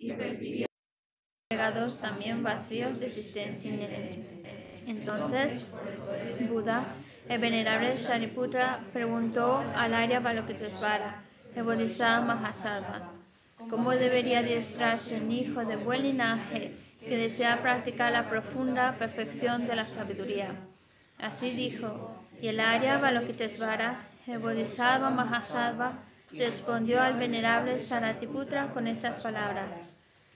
y los legados también vacíos de existencia Entonces, Buda, el venerable Sariputra, preguntó al Arya Balokitesvara, el Bodhisattva Mahasattva, ¿cómo debería adiestrarse un hijo de buen linaje que desea practicar la profunda perfección de la sabiduría? Así dijo, y el Arya Balokitesvara, el Bodhisattva Mahasattva, respondió al venerable Sariputra con estas palabras.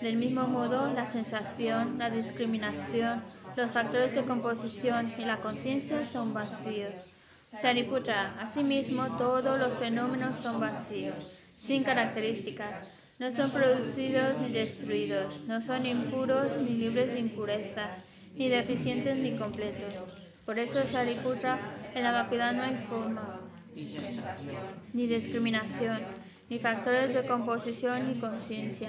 Del mismo modo, la sensación, la discriminación, los factores de composición y la conciencia son vacíos. Sariputra, asimismo, todos los fenómenos son vacíos, sin características. No son producidos ni destruidos, no son impuros ni libres de impurezas, ni deficientes ni completos. Por eso, Sariputra, en la vacuidad no hay forma, ni discriminación, ni factores de composición ni conciencia.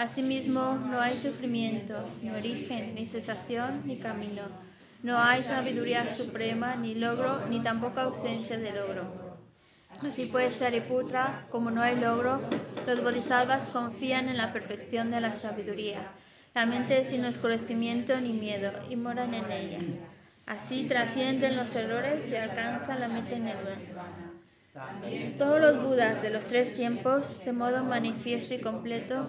Asimismo, no hay sufrimiento, ni origen, ni cesación, ni camino. No hay sabiduría suprema, ni logro, ni tampoco ausencia de logro. Así pues, Shariputra, como no hay logro, los bodhisattvas confían en la perfección de la sabiduría, la mente sin oscurecimiento ni miedo, y moran en ella. Así trascienden los errores y alcanzan la mente nirvana. Todos los budas de los tres tiempos, de modo manifiesto y completo,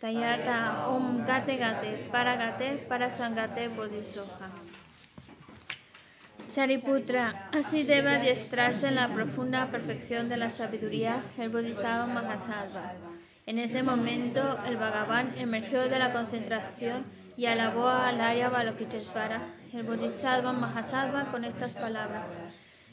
TAYATA Om Gate Gate Paragate Parasangate Bodhisoja. Shariputra, así debe adiestrarse en la profunda perfección de la sabiduría el Bodhisattva Mahasattva. En ese momento, el Bhagavan emergió de la concentración y alabó a Alaya Balokiteshvara, el Bodhisattva Mahasattva, con estas palabras.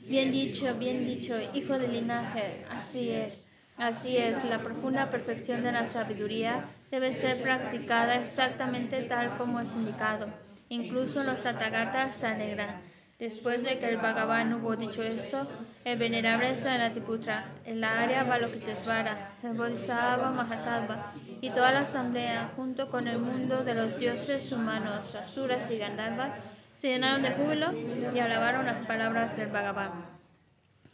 Bien dicho, bien dicho, hijo del linaje, así es. Así es, la profunda perfección de la sabiduría debe ser practicada exactamente tal como es indicado. Incluso los tatagatas se alegran. Después de que el Bhagavan hubo dicho esto, el venerable Sanatiputra, el área Balokitesvara, el Bodhisattva Mahasattva y toda la asamblea, junto con el mundo de los dioses humanos, asuras y gandharvas, se llenaron de júbilo y alabaron las palabras del Bhagavan.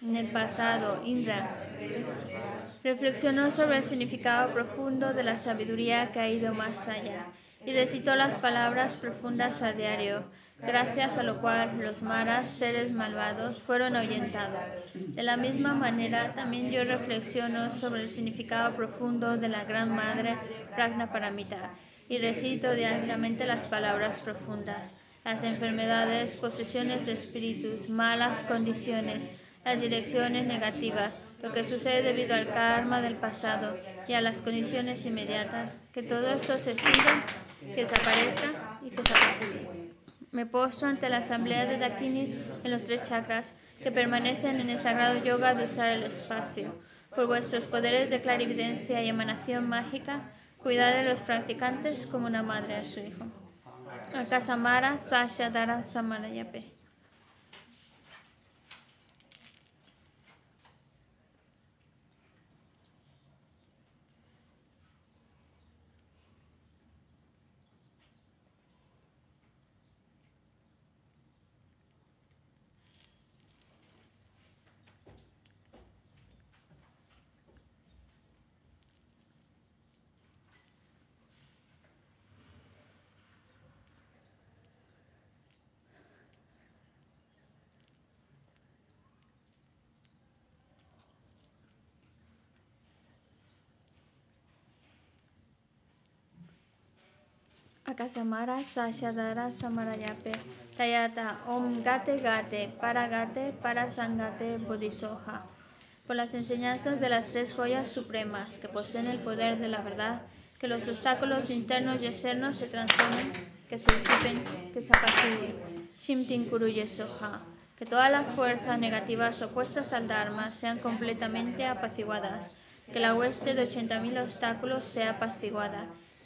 En el pasado, Indra reflexionó sobre el significado profundo de la sabiduría que ha ido más allá y recitó las palabras profundas a diario, gracias a lo cual los maras, seres malvados, fueron ahuyentados. De la misma manera, también yo reflexiono sobre el significado profundo de la Gran Madre Pragna Paramita y recito diariamente las palabras profundas, las enfermedades, posesiones de espíritus, malas condiciones, las direcciones negativas, lo que sucede debido al karma del pasado y a las condiciones inmediatas, que todo esto se extinga, que desaparezca y que se desaparezca. Me postro ante la asamblea de Dakinis en los tres chakras que permanecen en el sagrado yoga de usar el espacio. Por vuestros poderes de clarividencia y emanación mágica, cuidad de los practicantes como una madre a su hijo. Akasamara Sasha Dara Samarayape. Kasamara, Sashadara Samarayape Tayata Om Gate Gate Paragate Parasangate Bodhisoha. Por las enseñanzas de las tres joyas supremas que poseen el poder de la verdad, que los obstáculos internos y externos se transformen, que se disipen, que se apaciguen. Shimtin Kuru Que todas las fuerzas negativas opuestas al Dharma sean completamente apaciguadas. Que la hueste de 80.000 obstáculos sea apaciguada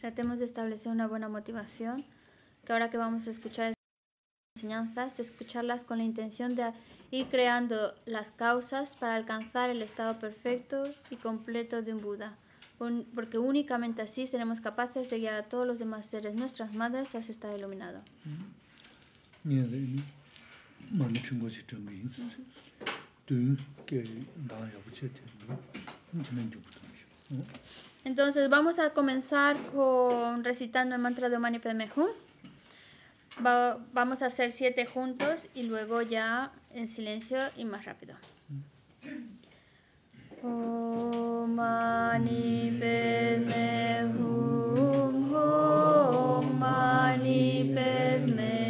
Tratemos de establecer una buena motivación que ahora que vamos a escuchar enseñanzas, escucharlas con la intención de ir creando las causas para alcanzar el estado perfecto y completo de un Buda, porque únicamente así seremos capaces de guiar a todos los demás seres, nuestras madres, a ese estado iluminado. Entonces vamos a comenzar con recitando el mantra de Omani Padme vamos a hacer siete juntos y luego ya en silencio y más rápido. Om Padme Hum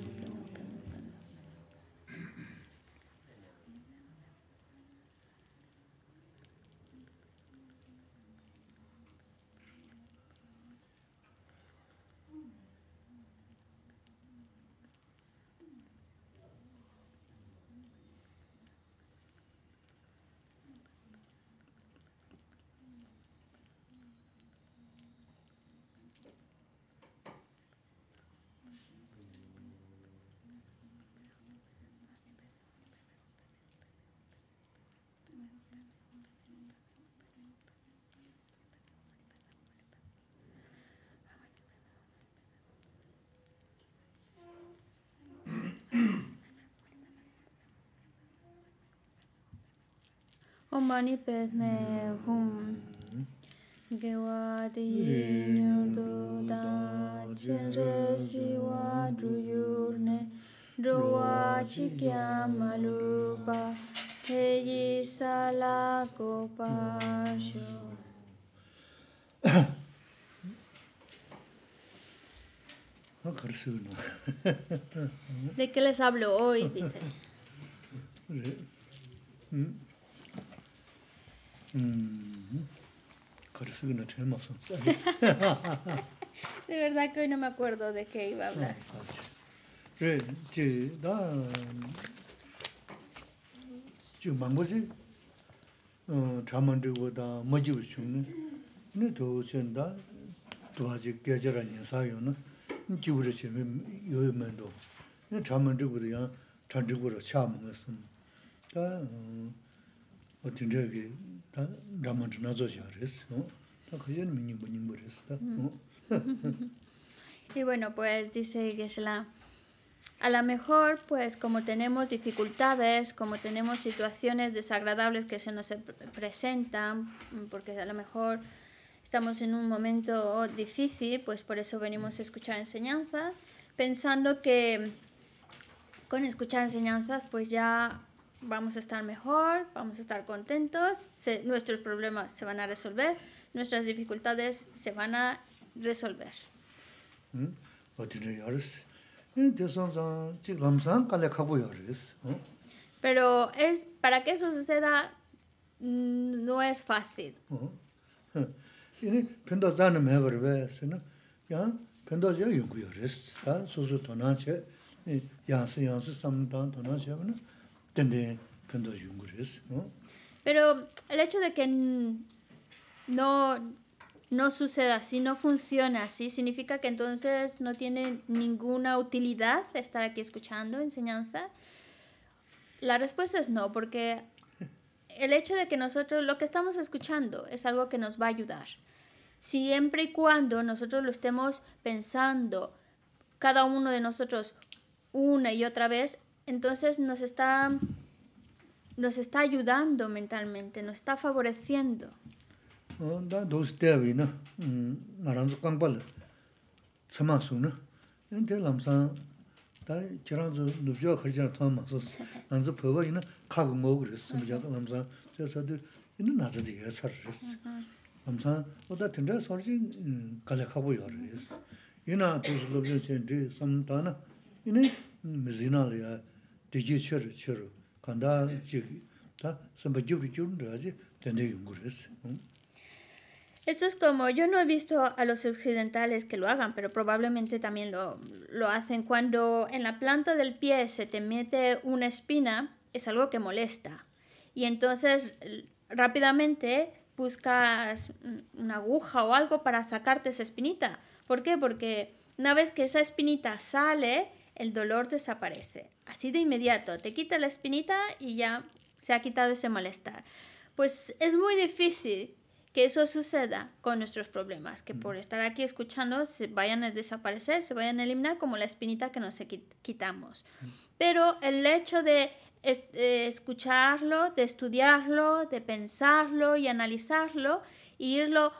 on manipest me hum gewa di nyu do da chen re si wa du yur ne do wa chi kya malu pa he yi sa la ko pa shu ¿De qué les hablo hoy? Dice. Parece que no tiene más De verdad que hoy no me acuerdo de qué iba a hablar. Sí, sí, da. Yo mango sí. Chaman de da, mojib chun. Ni to chen yo me yo me do. de de O y bueno pues dice que es la a lo mejor pues como tenemos dificultades como tenemos situaciones desagradables que se nos presentan mm, porque a lo mejor estamos en un momento difícil pues por eso venimos a escuchar enseñanzas pensando que con escuchar enseñanzas pues ya vamos a estar mejor, vamos a estar contentos, nuestros problemas se van a resolver, nuestras dificultades se van a resolver. Pero es, para que eso suceda mm, no es fácil. Pero el hecho de que no, no suceda así, no funciona así, significa que entonces no tiene ninguna utilidad estar aquí escuchando enseñanza. La respuesta es no, porque el hecho de que nosotros lo que estamos escuchando es algo que nos va a ayudar. Siempre y cuando nosotros lo estemos pensando, cada uno de nosotros una y otra vez, entonces nos está, nos está ayudando mentalmente, nos está favoreciendo. Esto es como, yo no he visto a los occidentales que lo hagan, pero probablemente también lo, lo hacen. Cuando en la planta del pie se te mete una espina, es algo que molesta. Y entonces rápidamente buscas una aguja o algo para sacarte esa espinita. ¿Por qué? Porque una vez que esa espinita sale, el dolor desaparece así de inmediato, te quita la espinita y ya se ha quitado ese molestar. Pues es muy difícil que eso suceda con nuestros problemas, que por mm. estar aquí escuchando se vayan a desaparecer, se vayan a eliminar como la espinita que nos quitamos. Mm. Pero el hecho de escucharlo, de estudiarlo, de pensarlo y analizarlo e irlo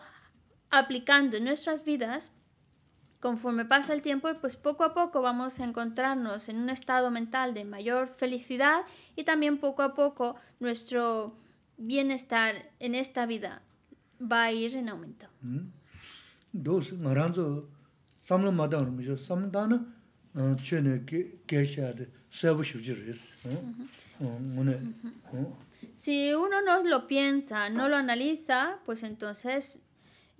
aplicando en nuestras vidas, Conforme pasa el tiempo, pues poco a poco vamos a encontrarnos en un estado mental de mayor felicidad y también poco a poco nuestro bienestar en esta vida va a ir en aumento. Si uno no lo piensa, no lo analiza, pues entonces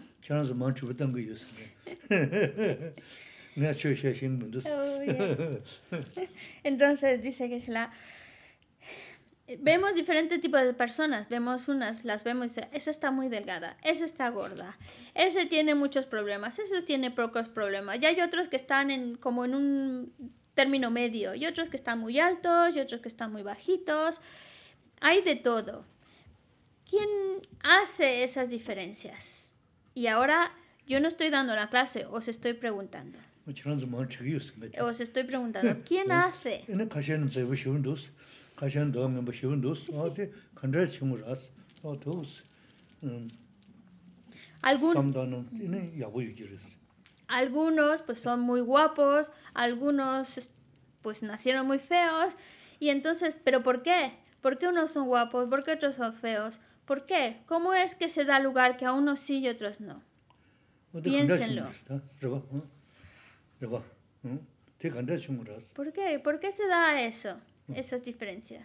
Oh, Entonces dice que la vemos diferentes tipos de personas, vemos unas, las vemos y dice, esa está muy delgada, esa está gorda, ese tiene muchos problemas, ese tiene pocos problemas, y hay otros que están en, como en un término medio, y otros que están muy altos, y otros que están muy bajitos, hay de todo. ¿Quién hace esas diferencias? Y ahora yo no estoy dando la clase, os estoy preguntando. Os estoy preguntando, ¿quién hace? algunos pues son muy guapos, algunos pues nacieron muy feos y entonces, ¿pero por qué? ¿Por qué unos son guapos? ¿Por qué otros son feos? ¿Por qué? ¿Cómo es que se da lugar que a unos sí y otros no? Piénsenlo. ¿Por qué? ¿Por qué se da eso? Esas diferencias.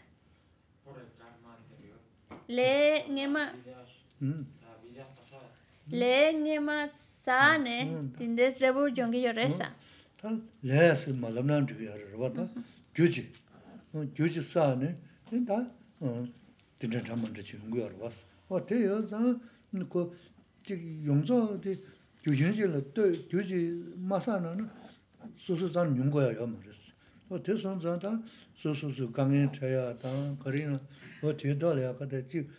Por el karma anterior. Le ngema. Le ngema sane tindes rebu yongi yoresa. Tan le as malamnan tigya roba ta. Gyuji. sane. da. 진짜 chanman dachi yunguyar was. Wa 대여자 그 zan, ko, chik yungzo di, gyu yunzi la, gyu zi masa na, su su zan yunguya ya maris. Wa te son zan ta, su su su gangen chaya, tang, kari na, wa te dal ya kata, chik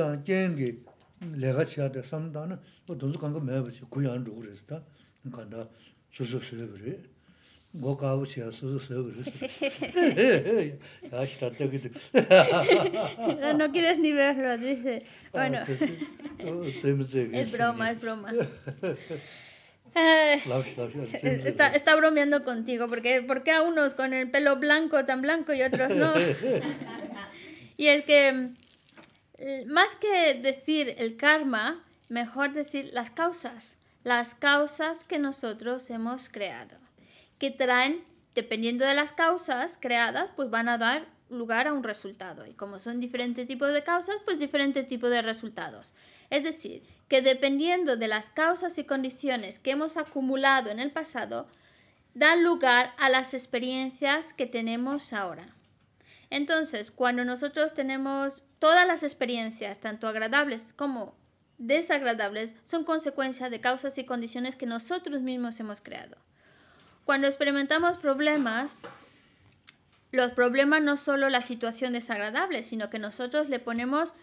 na, léhá chiá dhé sám dhá ná, wá dhóng zhú kángá méhá bachí kuyán rú rí sá, kándá sú sú sú yé bré, ngó ká No quieres ni verlo, dice. Bueno. Es broma, es broma. Está, está bromeando contigo, porque ¿por qué a unos con el pelo blanco tan blanco y otros no? Y es que... Eh, más que decir el karma, mejor decir las causas, las causas que nosotros hemos creado, que traen, dependiendo de las causas creadas, pues van a dar lugar a un resultado. Y como son diferentes tipos de causas, pues diferentes tipos de resultados. Es decir, que dependiendo de las causas y condiciones que hemos acumulado en el pasado, dan lugar a las experiencias que tenemos ahora. Entonces, cuando nosotros tenemos Todas las experiencias, tanto agradables como desagradables, son consecuencia de causas y condiciones que nosotros mismos hemos creado. Cuando experimentamos problemas, los problemas no solo la situación desagradable, sino que nosotros le ponemos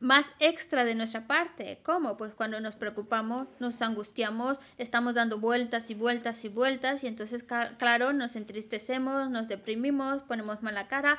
más extra de nuestra parte. ¿Cómo? Pues cuando nos preocupamos, nos angustiamos, estamos dando vueltas y vueltas y vueltas y entonces, claro, nos entristecemos, nos deprimimos, ponemos mala cara.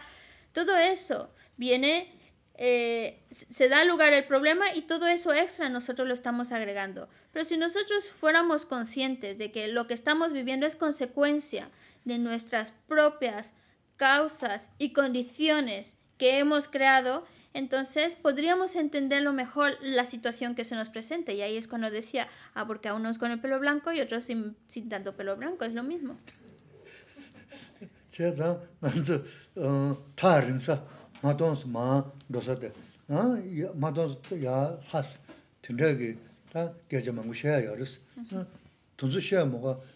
Todo eso viene eh, se da lugar el problema y todo eso extra nosotros lo estamos agregando. Pero si nosotros fuéramos conscientes de que lo que estamos viviendo es consecuencia de nuestras propias causas y condiciones que hemos creado, entonces podríamos entenderlo mejor la situación que se nos presenta Y ahí es cuando decía, ah, porque a unos con el pelo blanco y otros sin, sin tanto pelo blanco, es lo mismo. Uh, Mā 마 m'a kazatāicidedi ma tóons ibaahāsa te nd goddesshave come call. Ti nd raining agiving a xiaj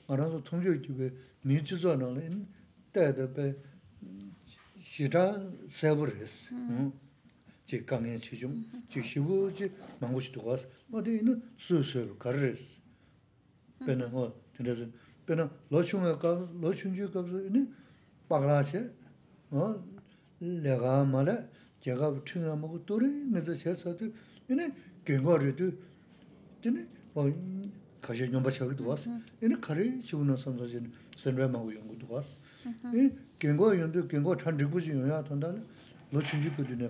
Violets have filled like Momo musk Ṩiy Liberty Geja. Eat by I'm see 배는 뭐 are 배는 Ṩiy Praise to the fire 내가 male jega chunga mo dori ne ze che sa de ne gengo re de de ne ba ka je nyomba cha ge duwas ne kare chi gu no san zo jin sen re ma gu yong gu duwas ne gengo yong de gengo chan ri gu ji yong ya tan da ne lo chin ji gu de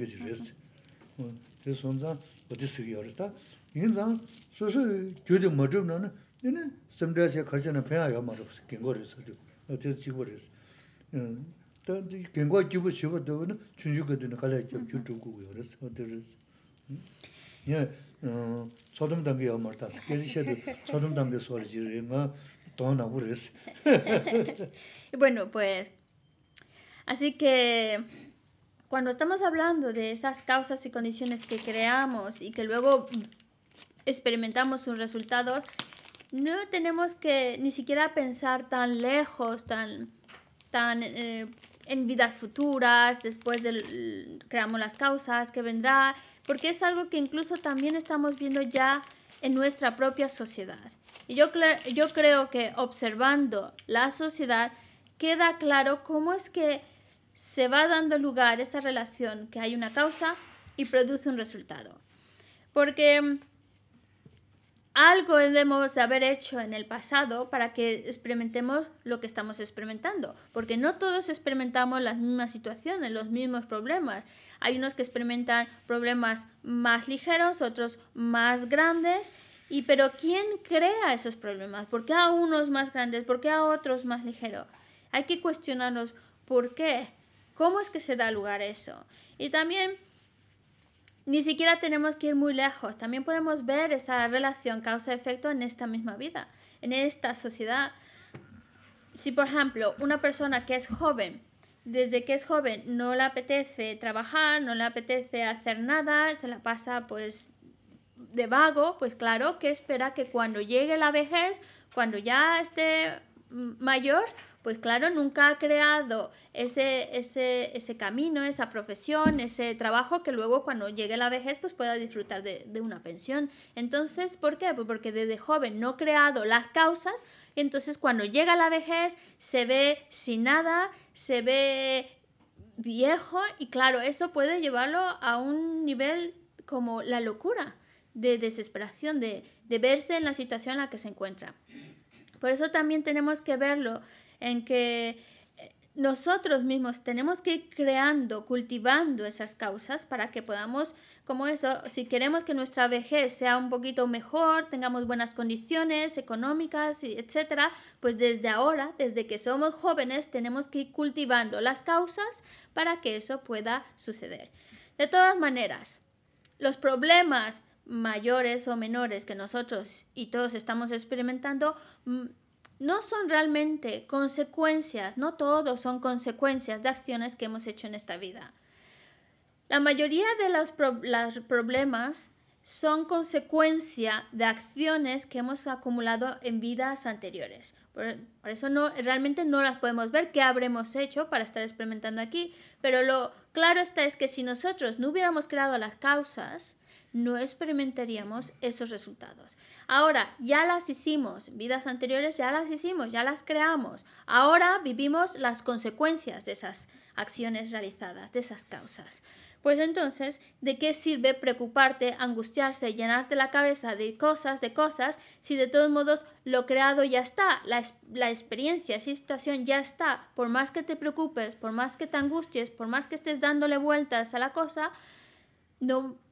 ne tē sōnzāng wadī sīgī yōrīs tā. Yīn zāng sō sō gyōdī mā rūp nā nā, yī nā samdhāyā sīyā kārchā nā pēyā yō mā rūp sī, gēnggō rī sī, tē sī jīgbō rī sī. Tā gēnggō jīgbō 단계 tō wā nā, chūnyū bueno pues Así que Cuando estamos hablando de esas causas y condiciones que creamos y que luego experimentamos un resultado, no tenemos que ni siquiera pensar tan lejos, tan, tan eh, en vidas futuras, después de, creamos las causas, que vendrá, porque es algo que incluso también estamos viendo ya en nuestra propia sociedad. Y yo, yo creo que observando la sociedad queda claro cómo es que se va dando lugar esa relación que hay una causa y produce un resultado. Porque mm, algo debemos haber hecho en el pasado para que experimentemos lo que estamos experimentando, porque no todos experimentamos las mismas situaciones, los mismos problemas. Hay unos que experimentan problemas más ligeros, otros más grandes, y pero ¿quién crea esos problemas? ¿Por qué a unos más grandes? ¿Por qué a otros más ligeros? Hay que cuestionarnos por qué ¿Cómo es que se da lugar eso? Y también ni siquiera tenemos que ir muy lejos, también podemos ver esa relación causa-efecto en esta misma vida, en esta sociedad. Si, por ejemplo, una persona que es joven, desde que es joven no le apetece trabajar, no le apetece hacer nada, se la pasa pues de vago, pues claro que espera que cuando llegue la vejez, cuando ya esté mayor, pues claro, nunca ha creado ese, ese, camino, esa profesión, ese trabajo que luego cuando llegue la vejez pues pueda disfrutar de, una pensión. Entonces, ¿por qué? Pues porque desde joven no ha creado las causas, entonces cuando llega la vejez se ve sin nada, se ve viejo y claro, eso puede llevarlo a un nivel como la locura, de desesperación, de, de verse en la situación en la que se encuentra. Por eso también tenemos que verlo en que eh, nosotros mismos tenemos que ir creando, cultivando esas causas para que podamos, como eso, si queremos que nuestra vejez sea un poquito mejor, tengamos buenas condiciones económicas, etcétera, pues desde ahora, desde que somos jóvenes, tenemos que ir cultivando las causas para que eso pueda suceder. De todas maneras, los problemas mayores o menores que nosotros y todos estamos experimentando mm, no son realmente consecuencias, no todos son consecuencias de acciones que hemos hecho en esta vida. La mayoría de los, problemas son consecuencia de acciones que hemos acumulado en vidas anteriores. Por, eso realmente no las podemos ver, qué habremos hecho para estar experimentando aquí, pero lo claro está es que si nosotros no hubiéramos creado las causas, no experimentaríamos esos resultados. Ahora, ya las hicimos, vidas anteriores ya las hicimos, ya las creamos. Ahora vivimos las consecuencias de esas acciones realizadas, de esas causas. Pues entonces, ¿de qué sirve preocuparte, angustiarse, llenarte la cabeza de cosas, de cosas, si de todos modos lo creado ya está, la, experiencia, esa situación ya está? Por más que te preocupes, por más que te angusties, por más que estés dándole vueltas a la cosa, no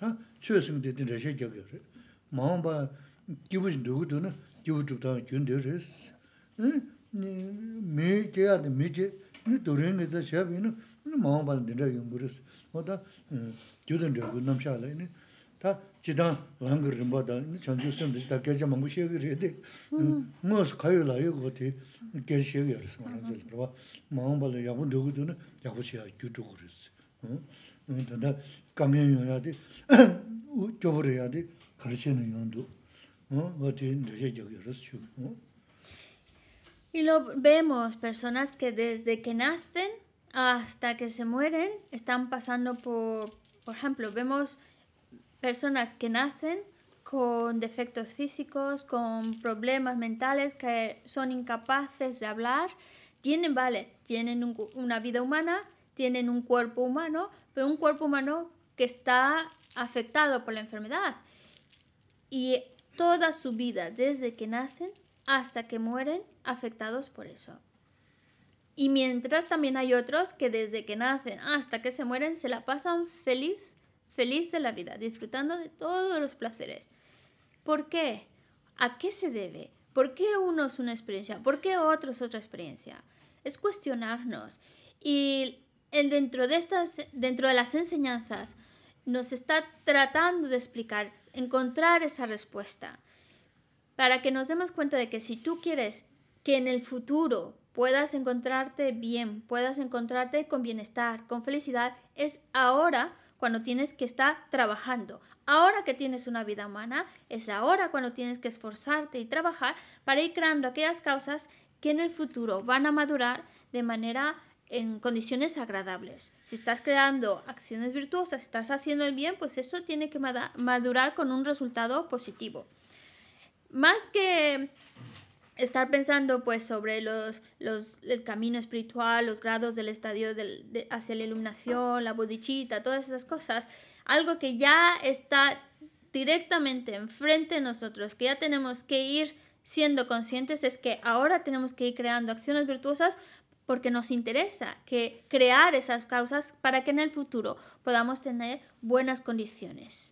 다 최승 되든 저셔 겨겨. 마음바 기부지 누구도는 기부 죽다 응? 네 메게 네 도랭에서 샤비는 네 마음바 된다 용그르스. 뭐다 교든 저 남샤라니 다 지단 랑그르 뭐다 전주선 다 계좌 먹고 시어그래야 돼. 뭐스 가요라 이거 돼. 계시어 열어서 말하지. 봐. 마음바 야부 누구도는 야부시야 규주 응? 응 Y lo vemos, personas que desde que nacen hasta que se mueren están pasando por, por ejemplo, vemos personas que nacen con defectos físicos, con problemas mentales, que son incapaces de hablar, tienen, vale, tienen una vida humana, tienen un cuerpo humano, pero un cuerpo humano que está afectado por la enfermedad. Y toda su vida, desde que nacen hasta que mueren, afectados por eso. Y mientras también hay otros que desde que nacen hasta que se mueren se la pasan feliz, feliz de la vida, disfrutando de todos los placeres. ¿Por qué? ¿A qué se debe? ¿Por qué uno es una experiencia? ¿Por qué otro es otra experiencia? Es cuestionarnos. Y dentro de, estas, dentro de las enseñanzas nos está tratando de explicar, encontrar esa respuesta, para que nos demos cuenta de que si tú quieres que en el futuro puedas encontrarte bien, puedas encontrarte con bienestar, con felicidad, es ahora cuando tienes que estar trabajando. Ahora que tienes una vida humana, es ahora cuando tienes que esforzarte y trabajar para ir creando aquellas causas que en el futuro van a madurar de manera en condiciones agradables. Si estás creando acciones virtuosas, estás haciendo el bien, pues eso tiene que madurar con un resultado positivo. Más que estar pensando pues sobre los, los el camino espiritual, los grados del estadio del, hacia la iluminación, la bodichita, todas esas cosas, algo que ya está directamente enfrente de nosotros, que ya tenemos que ir siendo conscientes es que ahora tenemos que ir creando acciones virtuosas porque nos interesa que crear esas causas para que en el futuro podamos tener buenas condiciones.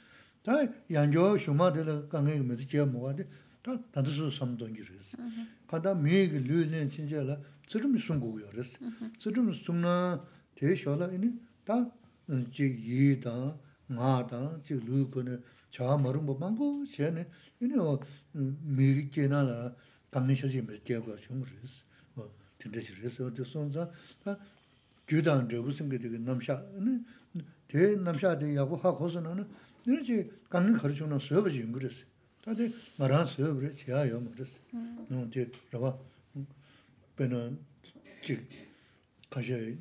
다 양조 슈마들 강에 무슨 모아데 다 다들 섬던 줄이스 가다 미에게 류는 진짜라 지금 숨고요 그랬어 지금 숨나 대셔라 이니 다 이제 마다 지 루고는 자 모르는 거 많고 쟤네 이니 어 미리케나라 담내셔지 메스케고 정그랬어 어 진짜지랬어 저 손자 다 규단 저 무슨 게 되게 남샤 이니 대 남샤 대 하고서는 Nini chi kanini kharishu na suyabu chi yungu resi. Tati maran suyabu re, chiya yo mu resi. Nung ti raba pena chi kashi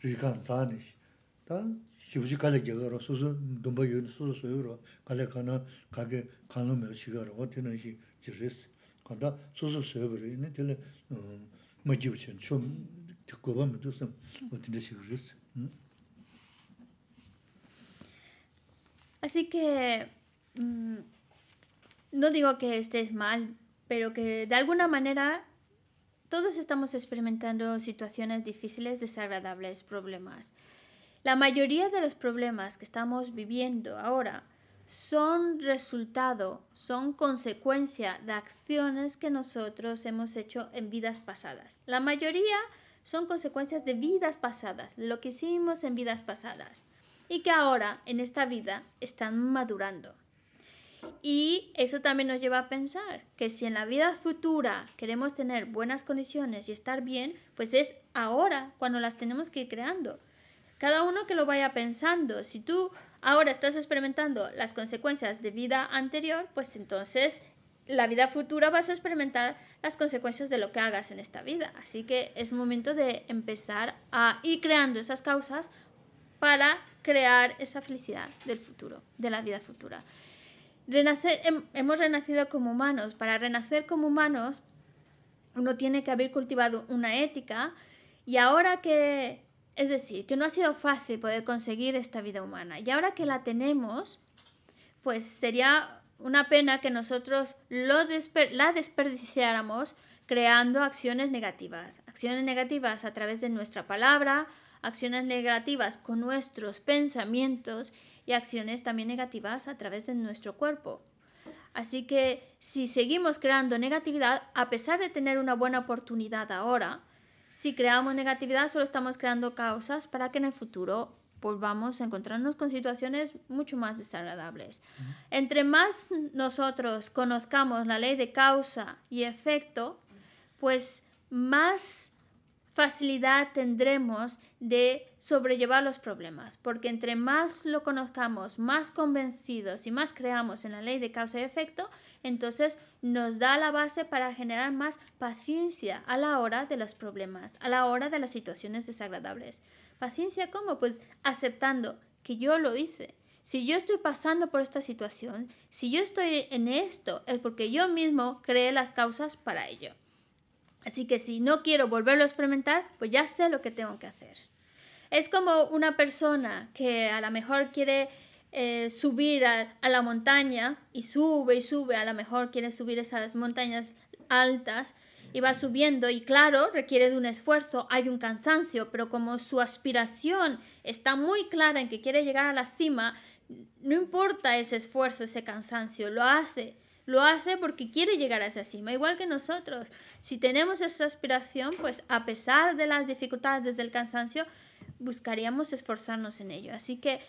rikan zani. Ta shibuchi kale kiga ro, susu dumba yun, susu suyabu ro, kale kana kage kanu me shiga ro, oti nani chi chi Kanda nini tili nani Así que mm, no digo que estés mal, pero que de alguna manera todos estamos experimentando situaciones difíciles, desagradables, problemas. La mayoría de los problemas que estamos viviendo ahora son resultado, son consecuencia de acciones que nosotros hemos hecho en vidas pasadas. La mayoría son consecuencias de vidas pasadas, lo que hicimos en vidas pasadas y que ahora en esta vida están madurando. Y eso también nos lleva a pensar que si en la vida futura queremos tener buenas condiciones y estar bien, pues es ahora cuando las tenemos que ir creando. Cada uno que lo vaya pensando, si tú ahora estás experimentando las consecuencias de vida anterior, pues entonces la vida futura vas a experimentar las consecuencias de lo que hagas en esta vida. Así que es momento de empezar a ir creando esas causas para crear esa felicidad del futuro, de la vida futura. hemos renacido como humanos. Para renacer como humanos, uno tiene que haber cultivado una ética y ahora que, es decir, que no ha sido fácil poder conseguir esta vida humana. Y ahora que la tenemos, pues sería una pena que nosotros la desperdiciáramos creando acciones negativas. Acciones negativas a través de nuestra palabra, acciones negativas con nuestros pensamientos y acciones también negativas a través de nuestro cuerpo. Así que si seguimos creando negatividad, a pesar de tener una buena oportunidad ahora, si creamos negatividad solo estamos creando causas para que en el futuro volvamos a encontrarnos con situaciones mucho más desagradables. Entre más nosotros conozcamos la ley de causa y efecto, pues más facilidad tendremos de sobrellevar los problemas, porque entre más lo conozcamos, más convencidos y más creamos en la ley de causa y efecto, entonces nos da la base para generar más paciencia a la hora de los problemas, a la hora de las situaciones desagradables. ¿Paciencia cómo? Pues aceptando que yo lo hice. Si yo estoy pasando por esta situación, si yo estoy en esto, es porque yo mismo creé las causas para ello. Así que si no quiero volverlo a experimentar, pues ya sé lo que tengo que hacer. Es como una persona que a lo mejor quiere eh, subir a, a, la montaña y sube y sube, a lo mejor quiere subir esas montañas altas y va subiendo y claro, requiere de un esfuerzo, hay un cansancio, pero como su aspiración está muy clara en que quiere llegar a la cima, no importa ese esfuerzo, ese cansancio, lo hace lo hace porque quiere llegar a esa cima, igual que nosotros. Si tenemos esa aspiración, pues a pesar de las dificultades desde el cansancio, buscaríamos esforzarnos en ello. Así que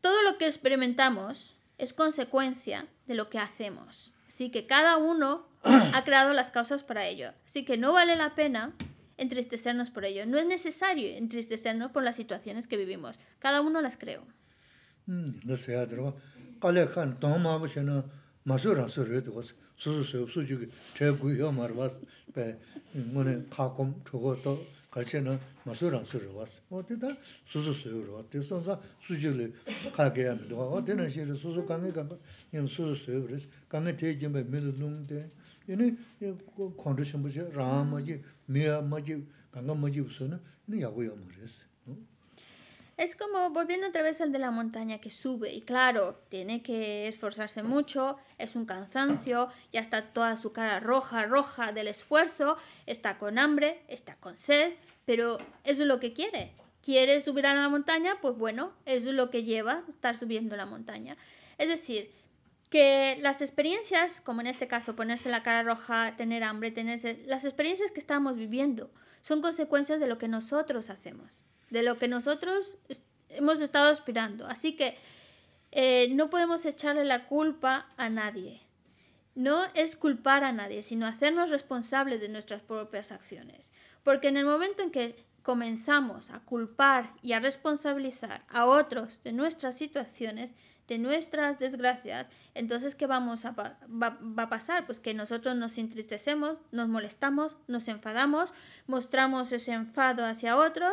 todo lo que experimentamos es consecuencia de lo que hacemos. Así que cada uno ha creado las causas para ello. Así que no vale la pena entristecernos por ello. No es necesario entristecernos por las situaciones que vivimos. Cada uno las creó. 마저 라서 레드 고스 수수 수수 주기 제 구요 말바스 베 뭐네 카콤 저것도 갈채는 마서랑 서로 왔어. 어디다 수수 수요로 왔대. 선사 수질을 가게 어디는 시에 수수 감이 간다. 이 수수 수요로 감에 대지면 밀을 놓는데 컨디션 뭐지? 라마지 미야마지 간다 뭐지 무슨은 이 야구요 Es como volviendo otra vez al de la montaña que sube y claro, tiene que esforzarse mucho, es un cansancio, ya está toda su cara roja, roja del esfuerzo, está con hambre, está con sed, pero eso es lo que quiere. ¿Quiere subir a la montaña? Pues bueno, eso es lo que lleva estar subiendo la montaña. Es decir, que las experiencias, como en este caso ponerse la cara roja, tener hambre, tenerse, las experiencias que estamos viviendo son consecuencias de lo que nosotros hacemos de lo que nosotros hemos estado aspirando. Así que eh, no podemos echarle la culpa a nadie. No es culpar a nadie, sino hacernos responsables de nuestras propias acciones. Porque en el momento en que comenzamos a culpar y a responsabilizar a otros de nuestras situaciones, de nuestras desgracias, entonces ¿qué vamos va, a pasar? Pues que nosotros nos entristecemos, nos molestamos, nos enfadamos, mostramos ese enfado hacia otros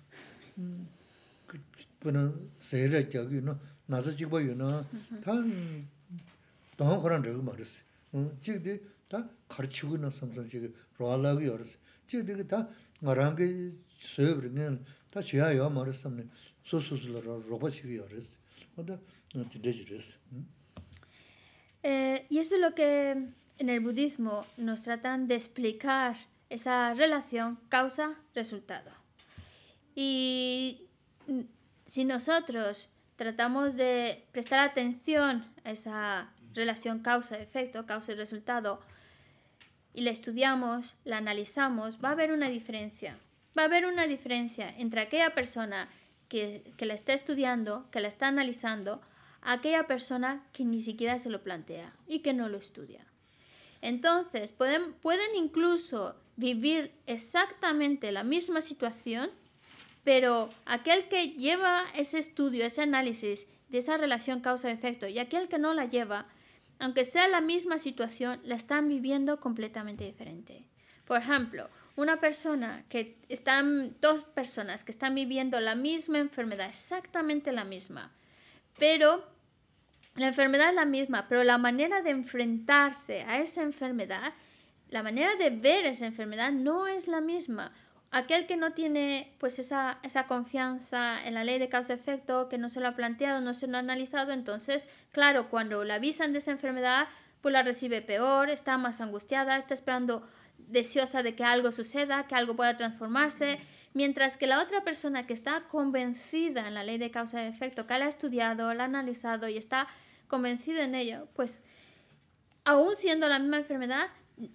Y eso es lo que en el budismo nos tratan de explicar esa relación causa-resultado. Y si nosotros tratamos de prestar atención a esa relación causa-efecto, causa y resultado, y la estudiamos, la analizamos, va a haber una diferencia. Va a haber una diferencia entre aquella persona que, la está estudiando, que la está analizando, a aquella persona que ni siquiera se lo plantea y que no lo estudia. Entonces, pueden, pueden incluso vivir exactamente la misma situación pero aquel que lleva ese estudio, ese análisis de esa relación causa-efecto y aquel que no la lleva, aunque sea la misma situación, la están viviendo completamente diferente. Por ejemplo, una persona que están, dos personas que están viviendo la misma enfermedad, exactamente la misma, pero la enfermedad es la misma, pero la manera de enfrentarse a esa enfermedad, la manera de ver esa enfermedad no es la misma aquel que no tiene pues esa, confianza en la ley de causa-efecto, que no se lo ha planteado, no se lo ha analizado, entonces, claro, cuando la avisan de esa enfermedad, pues la recibe peor, está más angustiada, está esperando deseosa de que algo suceda, que algo pueda transformarse, mientras que la otra persona que está convencida en la ley de causa efecto, que la ha estudiado, la ha analizado y está convencida en ello, pues aún siendo la misma enfermedad,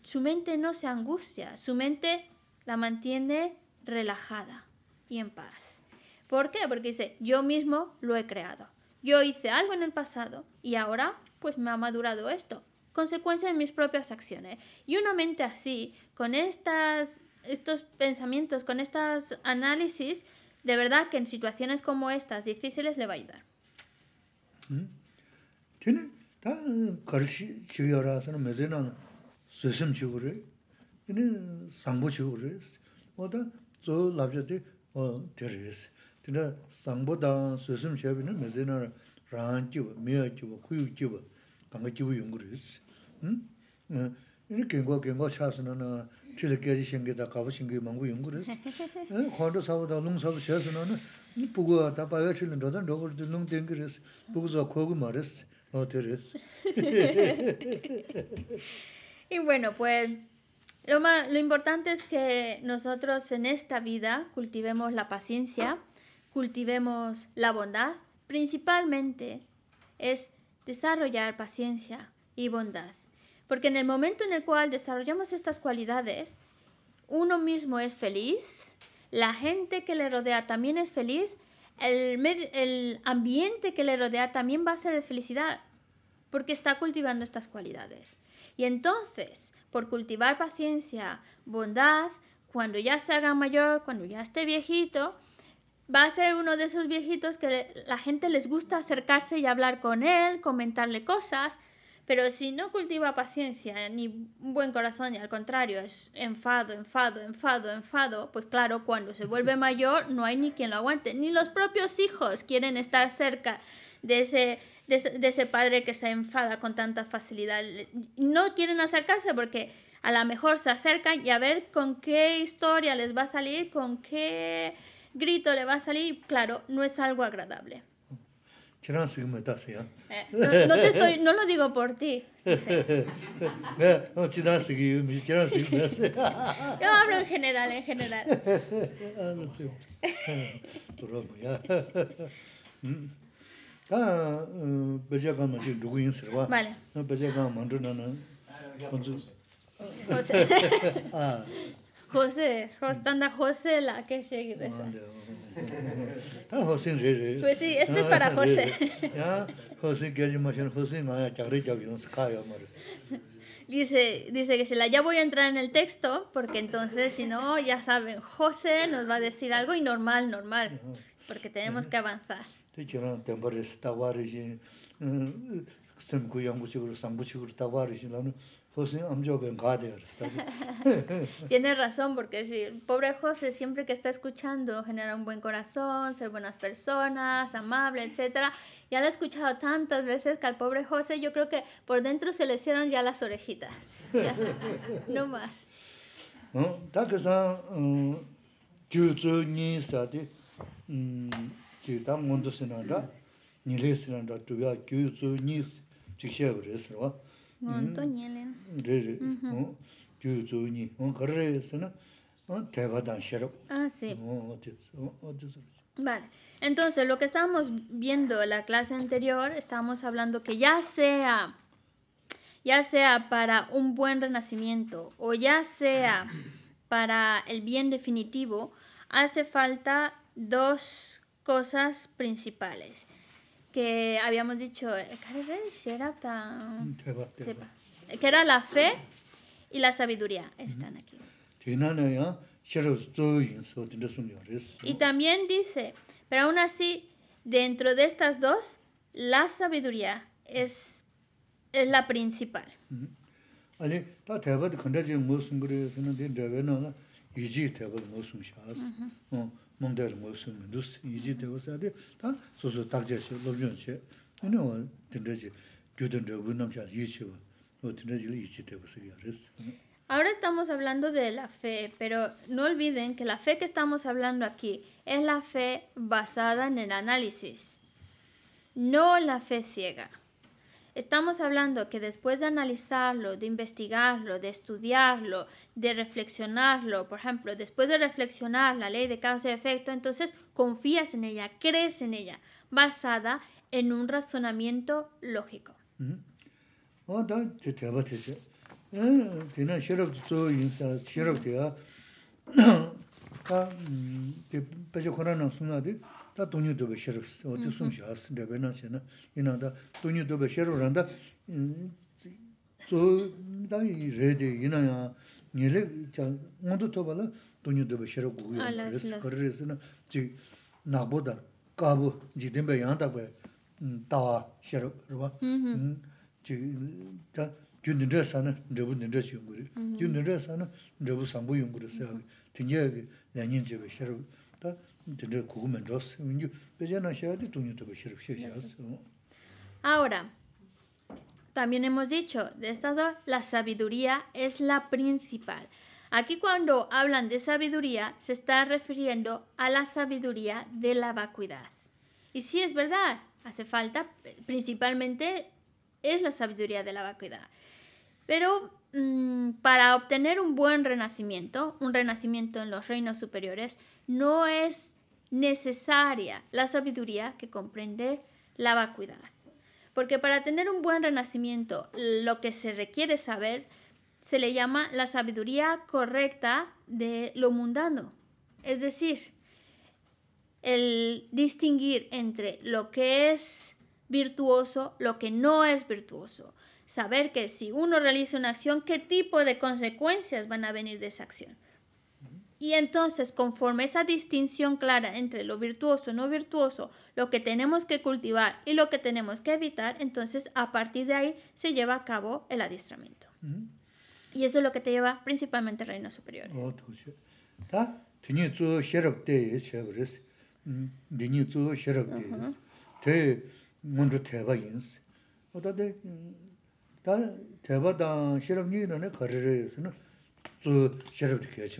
su mente no se angustia, su mente la mantiene relajada y en paz. ¿Por qué? Porque dice, yo mismo lo he creado. Yo hice algo en el pasado y ahora pues me ha madurado esto, consecuencia de mis propias acciones. Y una mente así, con estas, estos pensamientos, con estos análisis, de verdad que en situaciones como estas difíciles le va a ayudar. ¿Mm? 이니 sāṅbhū chī uruyās, wā tā tsō lāpchā tī tī rīyās. Tī na sāṅbhū tā sūsīṃ chayabhī na mē zī na rāṅ chīvā, mīyā chīvā, khuyū chīvā, kāngā chīvā yungu rīyās. Nī kēngwā kēngwā chāsā na na tī lā kēchī kāpa shēngi māngu yungu tā na tā pāyā Y bueno, pues Lo, importante es que nosotros en esta vida cultivemos la paciencia, cultivemos la bondad, principalmente es desarrollar paciencia y bondad. Porque en el momento en el cual desarrollamos estas cualidades, uno mismo es feliz, la gente que le rodea también es feliz, el, el, ambiente que le rodea también va a ser de felicidad, porque está cultivando estas cualidades. Y entonces, por cultivar paciencia, bondad, cuando ya se haga mayor, cuando ya esté viejito, va a ser uno de esos viejitos que la gente les gusta acercarse y hablar con él, comentarle cosas, pero si no cultiva paciencia ni buen corazón y al contrario es enfado, enfado, enfado, enfado, pues claro, cuando se vuelve mayor no hay ni quien lo aguante, ni los propios hijos quieren estar cerca de ese de, ese padre que se enfada con tanta facilidad. No quieren acercarse porque a lo mejor se acercan y a ver con qué historia les va a salir, con qué grito le va a salir. Claro, no es algo agradable. ¿eh? Eh, no, no, te no lo digo por ti. Yo hablo en general, en general. Ah, ah, 다 배제가 먼저 누구 인스와 배제가 먼저 나는 먼저 José. ah. José, anda José la que llegue. Ah, José re Pues sí, este es para José. Ya, José que allí más José no ya que ya vino se cae Dice, dice que se la ya voy a entrar en el texto porque entonces si no ya saben, José nos va a decir algo y normal, normal, porque tenemos que avanzar. Tiene razón, porque si el pobre José siempre que está escuchando genera un buen corazón, ser buenas personas, amable, etc. Ya lo he escuchado tantas veces que al pobre José yo creo que por dentro se le hicieron ya las orejitas. no más chik taa ngonzo sinanda, nile sinanda tuya kyu zu nyi chik shewa re sinwa. Ngonzo nile. Re re, kyu zu nyi, kar re sina, dan sherab. Ah, sí. Vale. Entonces, lo que estábamos viendo la clase anterior, estábamos hablando que ya sea, ya sea para un buen renacimiento o ya sea para el bien definitivo, hace falta dos cosas principales que habíamos dicho, eh, eh, que era la fe y la sabiduría, están aquí. Y también dice, pero aún así, dentro de estas dos, la sabiduría es, es la principal. Ahora estamos hablando de la fe, pero no olviden que la fe que estamos hablando aquí es la fe basada en el análisis, no la fe ciega. Estamos hablando que después de analizarlo, de investigarlo, de estudiarlo, de reflexionarlo, por ejemplo, después de reflexionar la ley de causa y efecto, entonces confías en ella, crees en ella, basada en un razonamiento lógico. Ah, mm 다 돈이 더 벌어 어디 숨 쉬었어 내가 나잖아 이나다 돈이 더 벌어 그런다 저 레데 이나야 니레 자 모두 더 벌어 돈이 더 벌어 고요 그래서 그래서는 지 나보다 까부 지든베 양다고 음 따와 셔로 그러고 음지자 균드레사는 저분들 저 친구들 균드레사는 저부 상부 연구를 해서 등재 셔로 다 Oh. Ahora, también hemos dicho, de estas dos, la sabiduría es la principal. Aquí cuando hablan de sabiduría, se está refiriendo a la sabiduría de la vacuidad. Y sí, es verdad, hace falta, principalmente es la sabiduría de la vacuidad. Pero mm, para obtener un buen renacimiento, un renacimiento en los reinos superiores, no es necesaria la sabiduría que comprende la vacuidad. Porque para tener un buen renacimiento, lo que se requiere saber se le llama la sabiduría correcta de lo mundano. Es decir, el distinguir entre lo que es virtuoso, lo que no es virtuoso. Saber que si uno realiza una acción, qué tipo de consecuencias van a venir de esa acción. Y entonces, conforme esa distinción clara entre lo virtuoso y no virtuoso, lo que tenemos que cultivar y lo que tenemos que evitar, entonces a partir de ahí se lleva a cabo el adiestramiento. Y eso es lo que te lleva principalmente al reino superior. Entonces,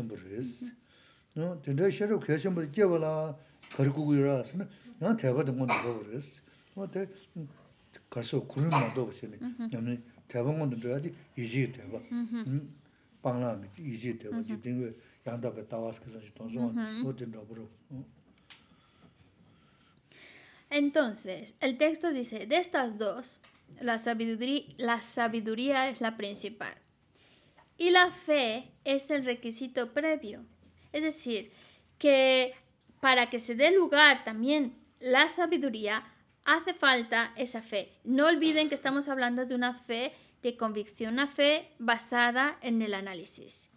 el texto dice, de estas dos, sabiduría, la sabiduría es la principal. Y la fe es el requisito previo. Es decir, que para que se dé lugar también la sabiduría, hace falta esa fe. No olviden que estamos hablando de una fe de convicción, una fe basada en el análisis.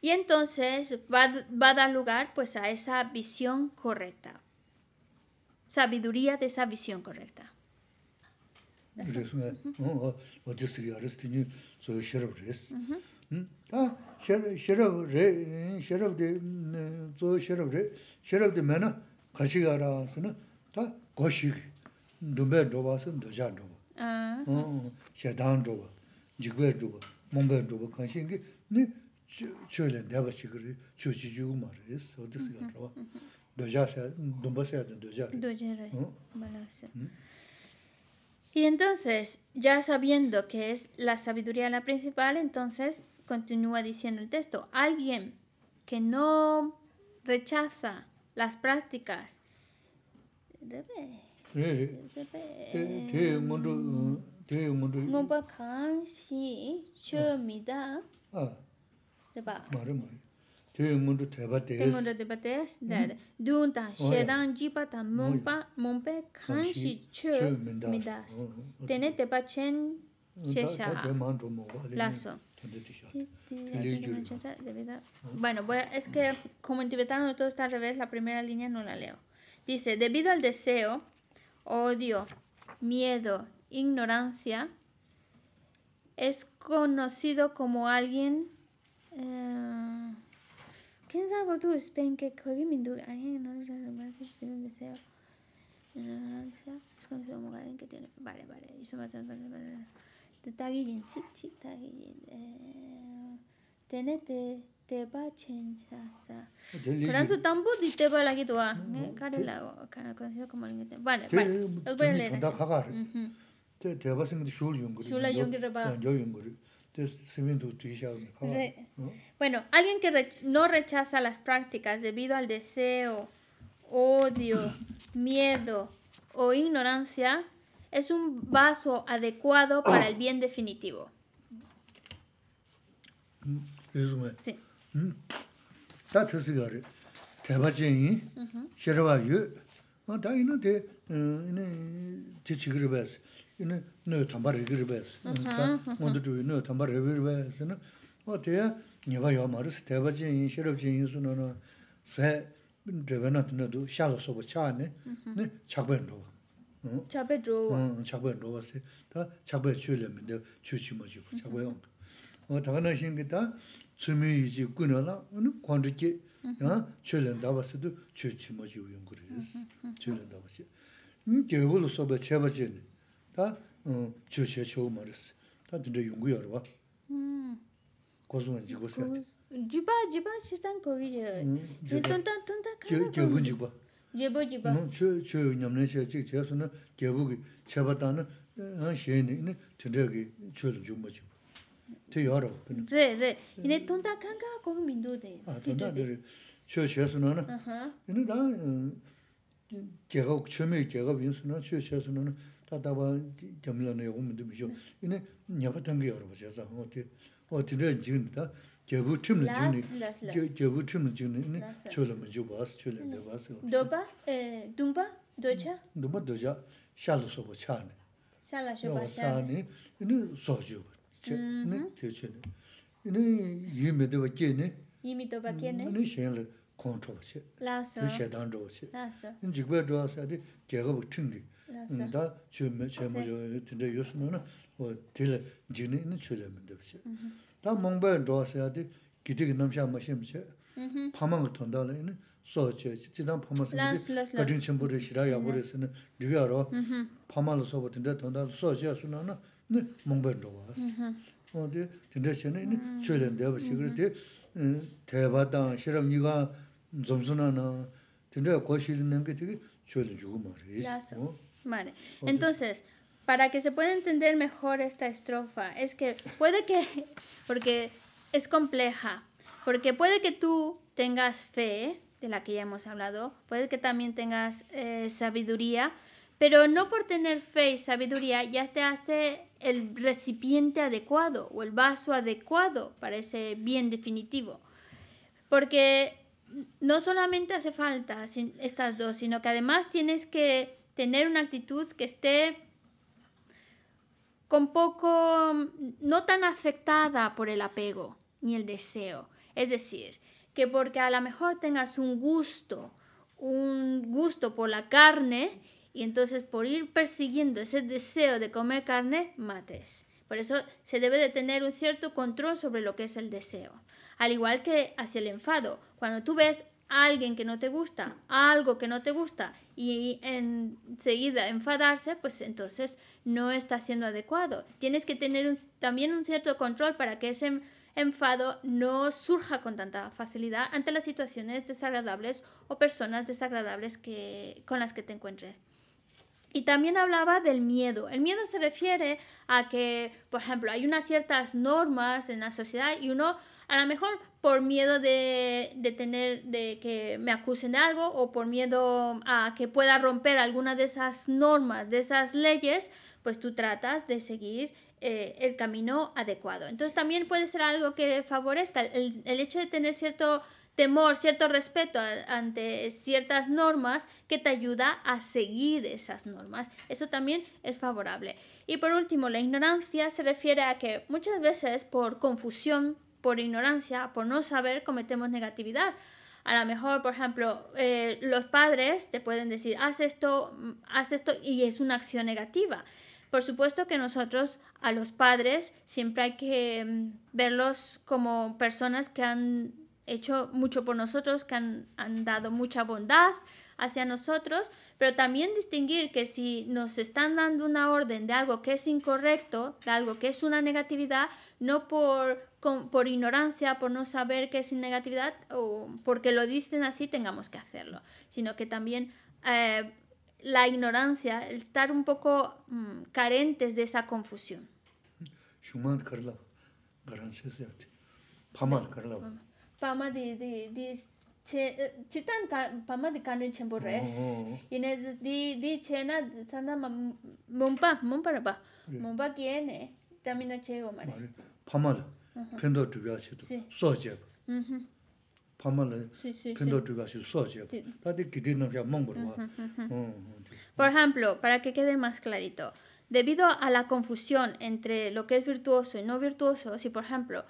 Y entonces va, va, a dar lugar pues a esa visión correcta. Sabiduría de esa visión correcta. zu shirab res. Ta mm-hmm. hmm? ah, shirab re, eh, shirab de zu eh, shirab re, shirab de mena ah. oh, res, Y entonces, ya sabiendo que es la sabiduría la principal, entonces continúa diciendo el texto, alguien que no rechaza las prácticas mundu teba tes. Te mundu teba tes. Dun ta shedan jipa ta mungpa mungpe kanshi che midas. Tene teba chen che shaha. Lazo. Bueno, voy es que como en tibetano todo está al revés, la primera línea no la leo. Dice, debido al deseo, odio, miedo, ignorancia, es conocido como alguien... Eh, kinsa bodu spain ke kogi mindu ayen no no no ma ke shiru nese yo ansa skon ke mo garen ke tene vale vale iso ma tan vale vale de tagi jin chi chi tagi jin tene te te ba chen cha sa franso tambo di te ba lagi toa ne kare la o ka Este bueno, alguien que no rechaza las prácticas debido al deseo, odio, miedo o ignorancia es un vaso adecuado para el bien definitivo. Mm, sí. Mm. ini nö tambar rigir bes. Ondu duyu nö tambar rigir bes. O teya nyeba yamaris, teba jenyi, sherab jenyi su nana se 응 nant nadu shaga soba cha ne, mhm. ne chakbe nrova. Chakbe nrova. Chakbe nrova se, ta chakbe chule minde chu chi ma jibu, mhm. chakbe yong. O taga na shingi ta tsumi yiji guna la, mhm. du 다 주셔 chōgō mā rīs, tā tīndē yungu yā rūwa, kōsō ngā jīgō sāyā tī. Jibā, jibā shītān kōgī yā, tōntān, tōntān kārā kōgī. Gyabū jibā. Gyabū jibā. Chō, chō yō ñamnē shē chīk chē sō na, gyabū kī chabā tā na, hā shē nī, nī tīndē kī chō yō jūma jibā. Tī yā rūwa. Rē, rē, yinē tōntān 다다바 점려는 요금 문제 비죠. 이네 녀버던 게 여러 번 제가 어떻게 어디를 지금다. 제부 팀은 지금 제부 팀은 지금 초를 좀 봐서 초를 내 봐서 도바 에 둠바 도자 둠바 도자 샬로서 보 차네 샬라셔 봐 차네 이네 소주 네 대체네 이네 이메도 바케네 이미도 바케네 이네 셴레 컨트롤 시 라서 시에 단조 시 라서 이제 그거 좋아서 제가 다 chūmē, chēmē, tīndē yōsū nō nō, wō tīlē jīnē nō chūdē mīndē pshē. Tā mōngbē rōwā sē yādi, gītī kī nāmshā mā shēm chē, pāma ngā tōndā lē nō, sō chē, tī tā pāma sē ngā dī, gādhīng chēmbū rē, shirā yā bū rē sē nō, rīgā rō, pāma lō sō Vale. Entonces, para que se pueda entender mejor esta estrofa, es que puede que, porque es compleja, porque puede que tú tengas fe, de la que ya hemos hablado, puede que también tengas eh, sabiduría, pero no por tener fe y sabiduría ya te hace el recipiente adecuado o el vaso adecuado para ese bien definitivo. Porque no solamente hace falta estas dos, sino que además tienes que tener una actitud que esté con poco, no tan afectada por el apego ni el deseo. Es decir, que porque a lo mejor tengas un gusto, un gusto por la carne, y entonces por ir persiguiendo ese deseo de comer carne, mates. Por eso se debe de tener un cierto control sobre lo que es el deseo. Al igual que hacia el enfado. Cuando tú ves alguien que no te gusta, algo que no te gusta y enseguida enfadarse, pues entonces no está siendo adecuado. Tienes que tener también un cierto control para que ese enfado no surja con tanta facilidad ante las situaciones desagradables o personas desagradables que, con las que te encuentres. Y también hablaba del miedo. El miedo se refiere a que, por ejemplo, hay unas ciertas normas en la sociedad y uno a lo mejor por miedo de, tener, de que me acusen de algo o por miedo a que pueda romper alguna de esas normas, de esas leyes, pues tú tratas de seguir eh, el camino adecuado. Entonces también puede ser algo que favorezca el, el hecho de tener cierto temor, cierto respeto ante ciertas normas que te ayuda a seguir esas normas. Eso también es favorable. Y por último, la ignorancia se refiere a que muchas veces por confusión por ignorancia, por no saber, cometemos negatividad. A lo mejor, por ejemplo, eh, los padres te pueden decir, haz esto, haz esto, y es una acción negativa. Por supuesto que nosotros a los padres siempre hay que mm, verlos como personas que han hecho mucho por nosotros, que han, dado mucha bondad hacia nosotros, pero también distinguir que si nos están dando una orden de algo que es incorrecto, de algo que es una negatividad, no por con, por ignorancia, por no saber qué es negatividad o porque lo dicen así tengamos que hacerlo, sino que también eh, la ignorancia, el estar un poco mm, carentes de esa confusión. Pama de, de, de chitan pama de candun chembo oh. ines di di chena sanda mumpa mumpa rapa mumpa kiene tamina chego mare pama por ejemplo, para que quede más clarito, debido a la confusión entre lo que es virtuoso y no virtuoso, si por ejemplo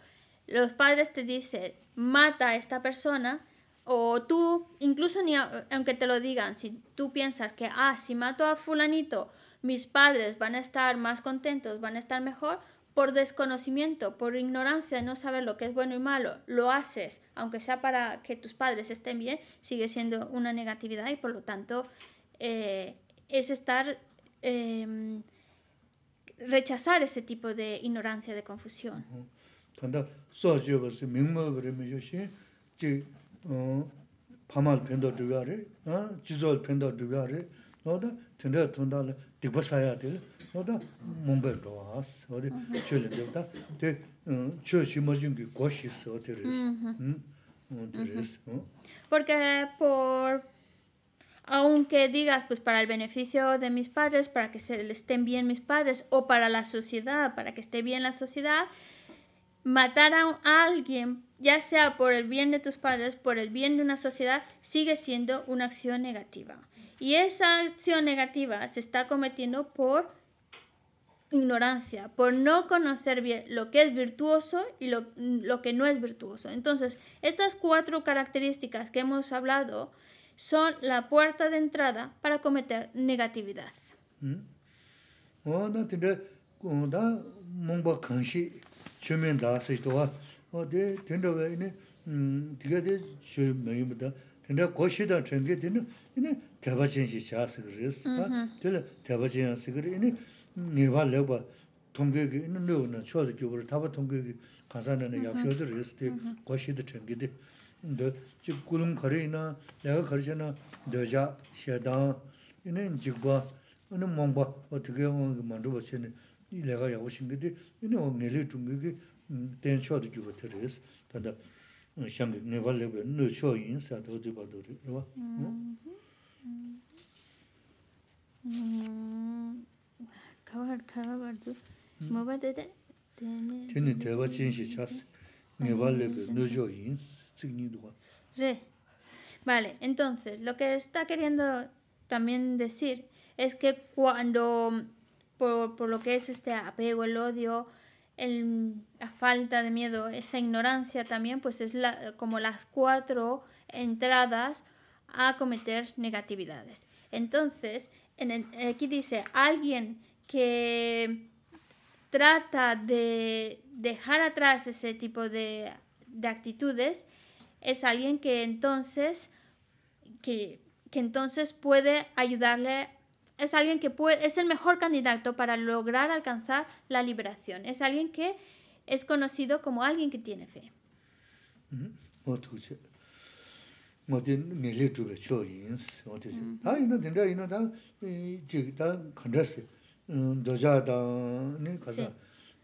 los padres te dicen mata a esta persona, o tú, incluso ni aunque te lo digan, si tú piensas que, ah, si mato a fulanito, mis padres van a estar más contentos, van a estar mejor, por desconocimiento, por ignorancia de no saber lo que es bueno y malo, lo haces, aunque sea para que tus padres estén bien, sigue siendo una negatividad y por lo tanto eh, es estar, em, rechazar ese tipo de ignorancia, de confusión porque por aunque digas pues para el beneficio de mis padres, para que se estén bien mis padres o para la sociedad, para que esté bien la sociedad, matar a alguien, ya sea por el bien de tus padres, por el bien de una sociedad, sigue siendo una acción negativa. Y esa acción negativa se está cometiendo por ignorancia, por no conocer bien lo que es virtuoso y lo, que no es virtuoso. Entonces, estas cuatro características que hemos hablado son la puerta de entrada para cometer negatividad. ngiwa lewa tongkyoge, ino nio na chuwa zi gyubara, taba tongkyoge kasana na yakshio dhiri yas di goshi dhi chungi di. Ndi chi gulung kari ina, lewa kari chana doja, shedan, ina jigwa, ina mongwa, o tiga yunga mandubwa chani lewa yawo chungi vale entonces lo que está queriendo también decir es que cuando por, lo que es este apego el odio el, la falta de miedo esa ignorancia también pues es como las cuatro entradas a cometer negatividades entonces aquí dice alguien que trata de dejar atrás ese tipo de, actitudes es alguien que entonces que, entonces puede ayudarle es alguien que puede, es el mejor candidato para lograr alcanzar la liberación es alguien que es conocido como alguien que tiene fe dōjā dāng, nī kāsā,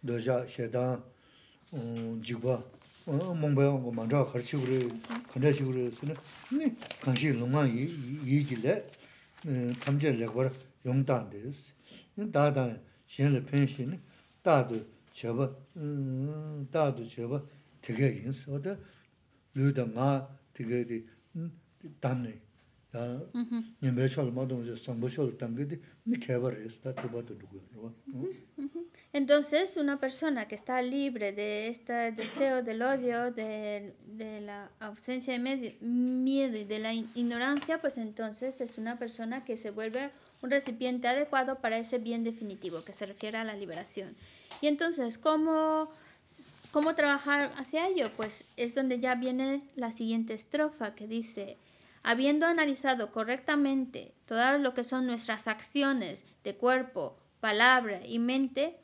dōjā, xēdāng, jīgbā, mōngbā yōnggō māngchā kārchī kūrī, kāndā chī kūrī sīnā, nī kāngshī lōngā yī jī lē, tamchē lēkwā rā yōng dāng dē sī. Nī dā dāng, xēn lē pēng xī nī, dā dō dā dō yīn sī, ngā nē Entonces, una persona que está libre de este deseo del odio, de, de la ausencia de miedo y de la ignorancia, pues entonces es una persona que se vuelve un recipiente adecuado para ese bien definitivo, que se refiere a la liberación. Y entonces, ¿cómo ¿Cómo trabajar hacia ello? Pues es donde ya viene la siguiente estrofa que dice, habiendo analizado correctamente todas lo que son nuestras acciones de cuerpo, palabra y mente,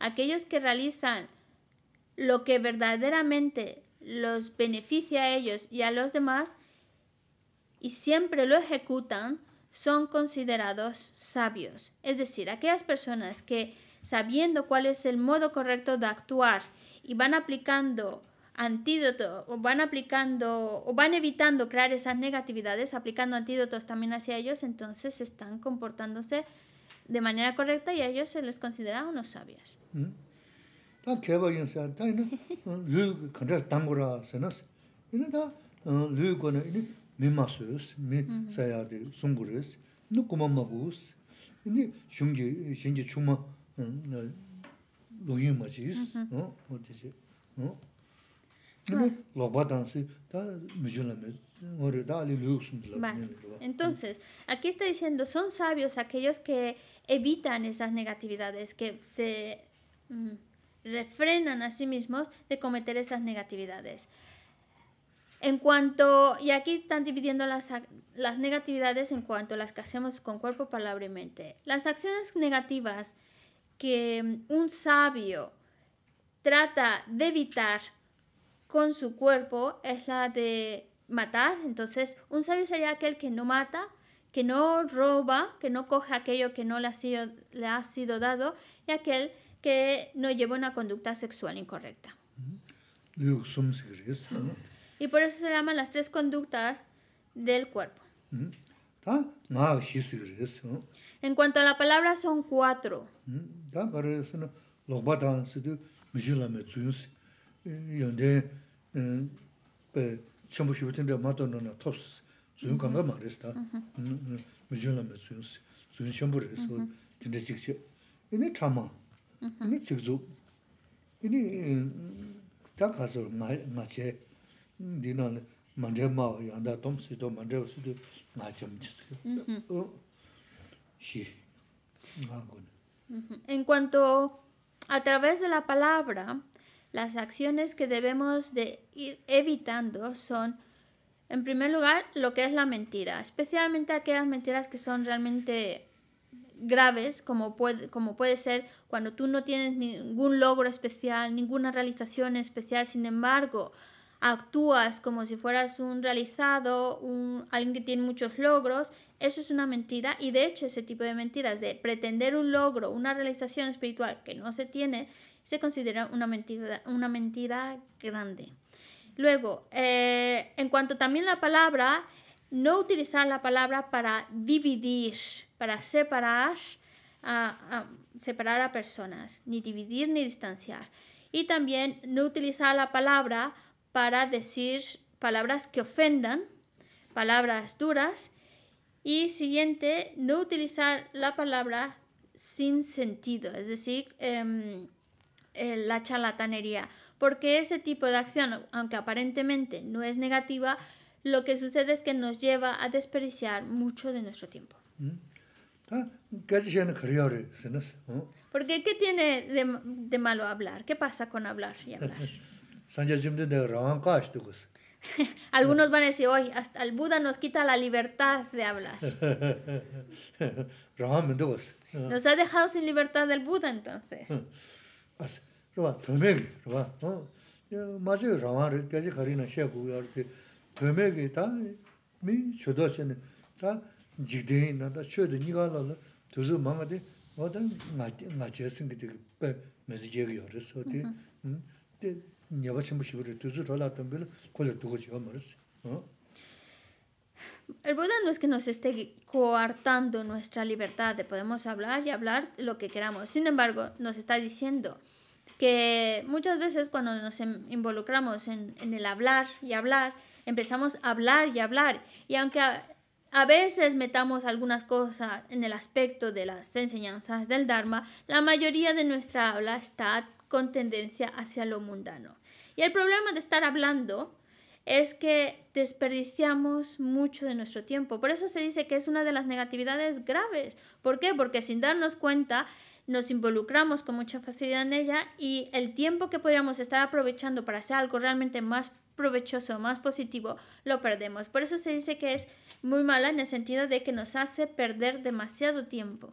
aquellos que realizan lo que verdaderamente los beneficia a ellos y a los demás y siempre lo ejecutan, son considerados sabios. Es decir, aquellas personas que sabiendo cuál es el modo correcto de actuar y van aplicando antídotos, van aplicando o van evitando crear esas negatividades, aplicando antídotos también hacia ellos, entonces están comportándose de manera correcta y a ellos se les considera unos sabios. Mm. Entonces, aquí está diciendo, son sabios aquellos que evitan esas negatividades, que se mm, refrenan a sí mismos de cometer esas negatividades. En cuanto, y aquí están dividiendo las, las negatividades en cuanto a las que hacemos con cuerpo, palabra y mente. Las acciones negativas que un sabio trata de evitar con su cuerpo es la de matar. Entonces, un sabio sería aquel que no mata, que no roba, que no coge aquello que no le ha sido, le ha sido dado y aquel que no lleva una conducta sexual incorrecta. Mm-hmm. Y por eso se llaman las tres conductas del cuerpo. Mm-hmm. En cuanto a la palabra, son cuatro. Mm-hmm. En cuanto a través de la palabra, las acciones que debemos de ir evitando son, en primer lugar, lo que es la mentira, especialmente aquellas mentiras que son realmente graves, como puede, como puede ser cuando tú no tienes ningún logro especial, ninguna realización especial, sin embargo, actúas como si fueras un realizado, un, alguien que tiene muchos logros, eso es una mentira y de hecho ese tipo de mentiras de pretender un logro, una realización espiritual que no se tiene se considera una mentira, una mentira grande. Luego, eh, en cuanto también la palabra, no utilizar la palabra para dividir, para separar a, separar a personas, ni dividir ni distanciar. Y también no utilizar la palabra para decir palabras que ofendan, palabras duras. Y siguiente, no utilizar la palabra sin sentido, es decir, em, eh, la charlatanería, porque ese tipo de acción, aunque aparentemente no es negativa, lo que sucede es que nos lleva a desperdiciar mucho de nuestro tiempo. Mm. Ah, porque ¿qué tiene de, de malo hablar? ¿Qué pasa con hablar y hablar? Pues. Algunos van a decir, hoy hasta el Buda nos quita la libertad de hablar. Pues. nos ha dejado sin libertad del Buda entonces. 아스 rwa, toomegi, rwa, 어 yu 라마르 ril, gajikari na shaak u yu ardi, toomegi, taa mii shudoshini, taa jikdeyi na, taa shudu niga lalu, tuzu mawa di, oda nga jayasungi digi pe mezige yu yu risi, odi, el Buda no es que nos esté coartando nuestra libertad, de podemos hablar y hablar lo que queramos. Sin embargo, nos está diciendo que muchas veces cuando nos em, involucramos en, el hablar y hablar, empezamos a hablar y hablar. Y aunque a, veces metamos algunas cosas en el aspecto de las enseñanzas del Dharma, la mayoría de nuestra habla está con tendencia hacia lo mundano. Y el problema de estar hablando es que desperdiciamos mucho de nuestro tiempo. Por eso se dice que es una de las negatividades graves. ¿Por qué? Porque sin darnos cuenta nos involucramos con mucha facilidad en ella y el tiempo que podríamos estar aprovechando para hacer algo realmente más provechoso, más positivo, lo perdemos. Por eso se dice que es muy mala en el sentido de que nos hace perder demasiado tiempo.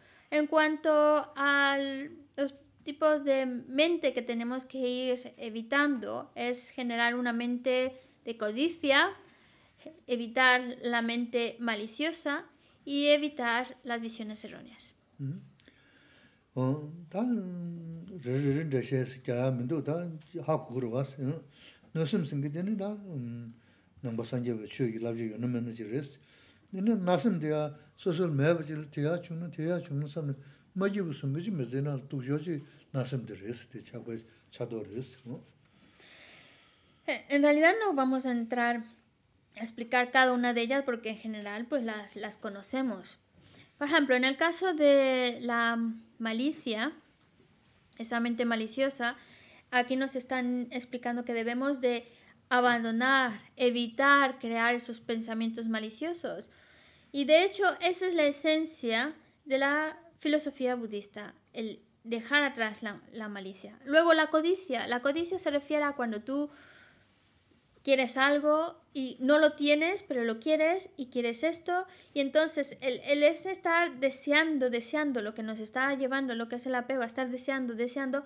En cuanto a los tipos de mente que tenemos que ir evitando, es generar una mente de codicia, evitar la mente maliciosa y evitar las visiones erróneas. En realidad no vamos a entrar a explicar cada una de ellas porque en general pues las, las conocemos. Por ejemplo, en el caso de la malicia, esa mente maliciosa, aquí nos están explicando que debemos de abandonar, evitar crear esos pensamientos maliciosos. Y de hecho, esa es la esencia de la filosofía budista, el dejar atrás la, malicia. Luego la codicia. La codicia se refiere a cuando tú quieres algo y no lo tienes, pero lo quieres y quieres esto. Y entonces el, es estar deseando, deseando lo que nos está llevando, lo que es el apego, estar deseando, deseando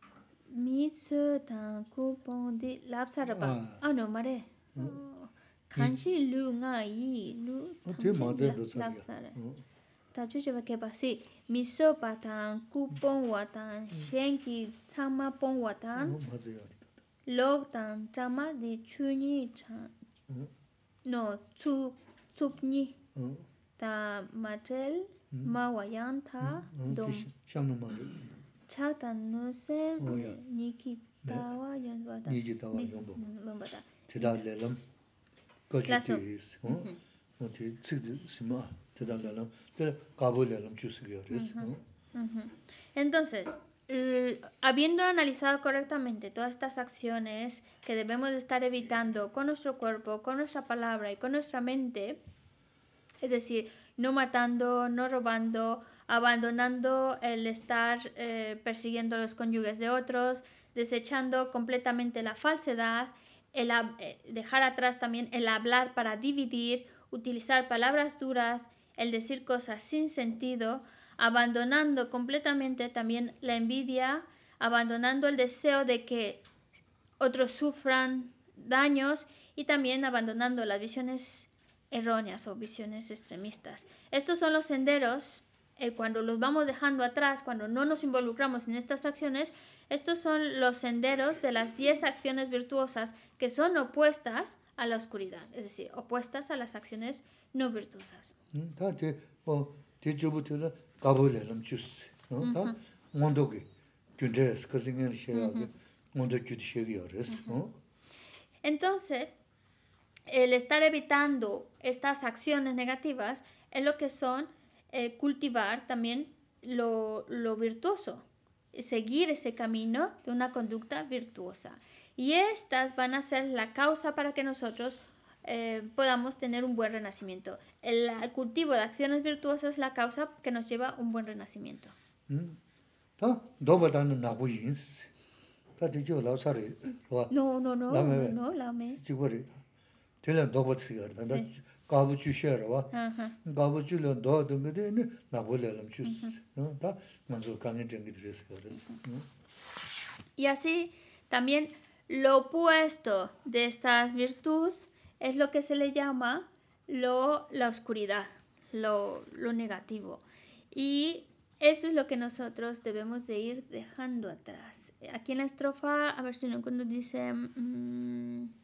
mi su tang ku pong di lap Entonces, habiendo analizado correctamente todas estas acciones que debemos estar evitando con nuestro cuerpo, con nuestra palabra y con nuestra mente, es decir, no matando, no robando, abandonando el estar eh, persiguiendo los cónyuges de otros, desechando completamente la falsedad, el eh, dejar atrás también el hablar para dividir, utilizar palabras duras, el decir cosas sin sentido, abandonando completamente también la envidia, abandonando el deseo de que otros sufran daños y también abandonando las visiones erróneas o visiones extremistas. Estos son los senderos eh, cuando los vamos dejando atrás, cuando no nos involucramos en estas acciones, estos son los senderos de las 10 acciones virtuosas que son opuestas a la oscuridad, es decir, opuestas a las acciones no virtuosas. Entonces, el estar evitando estas acciones negativas es lo que son eh, cultivar también lo, virtuoso, seguir ese camino de una conducta virtuosa. Y estas van a ser la causa para que nosotros eh, podamos tener un buen renacimiento. El, cultivo de acciones virtuosas es la causa que nos lleva a un buen renacimiento. Mm. Y así también lo opuesto de esta virtud es lo que se le llama lo, la oscuridad, lo, lo negativo. Y eso es lo que nosotros debemos de ir dejando atrás. Aquí en la estrofa, a ver si no cuando dice... Mm,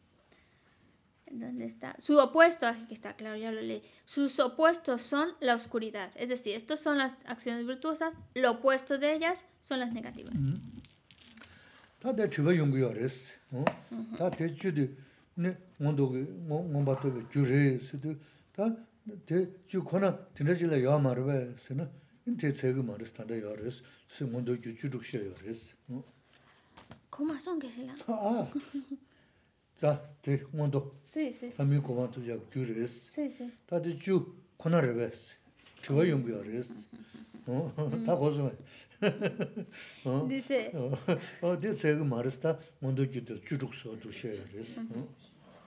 ¿Dónde está? Su opuesto, aquí está, claro, ya lo leí. Sus opuestos son la oscuridad. Es decir, estas son las acciones virtuosas, lo opuesto de ellas son las negativas. Mm-hmm. ¿Cómo son que se la? 자, 대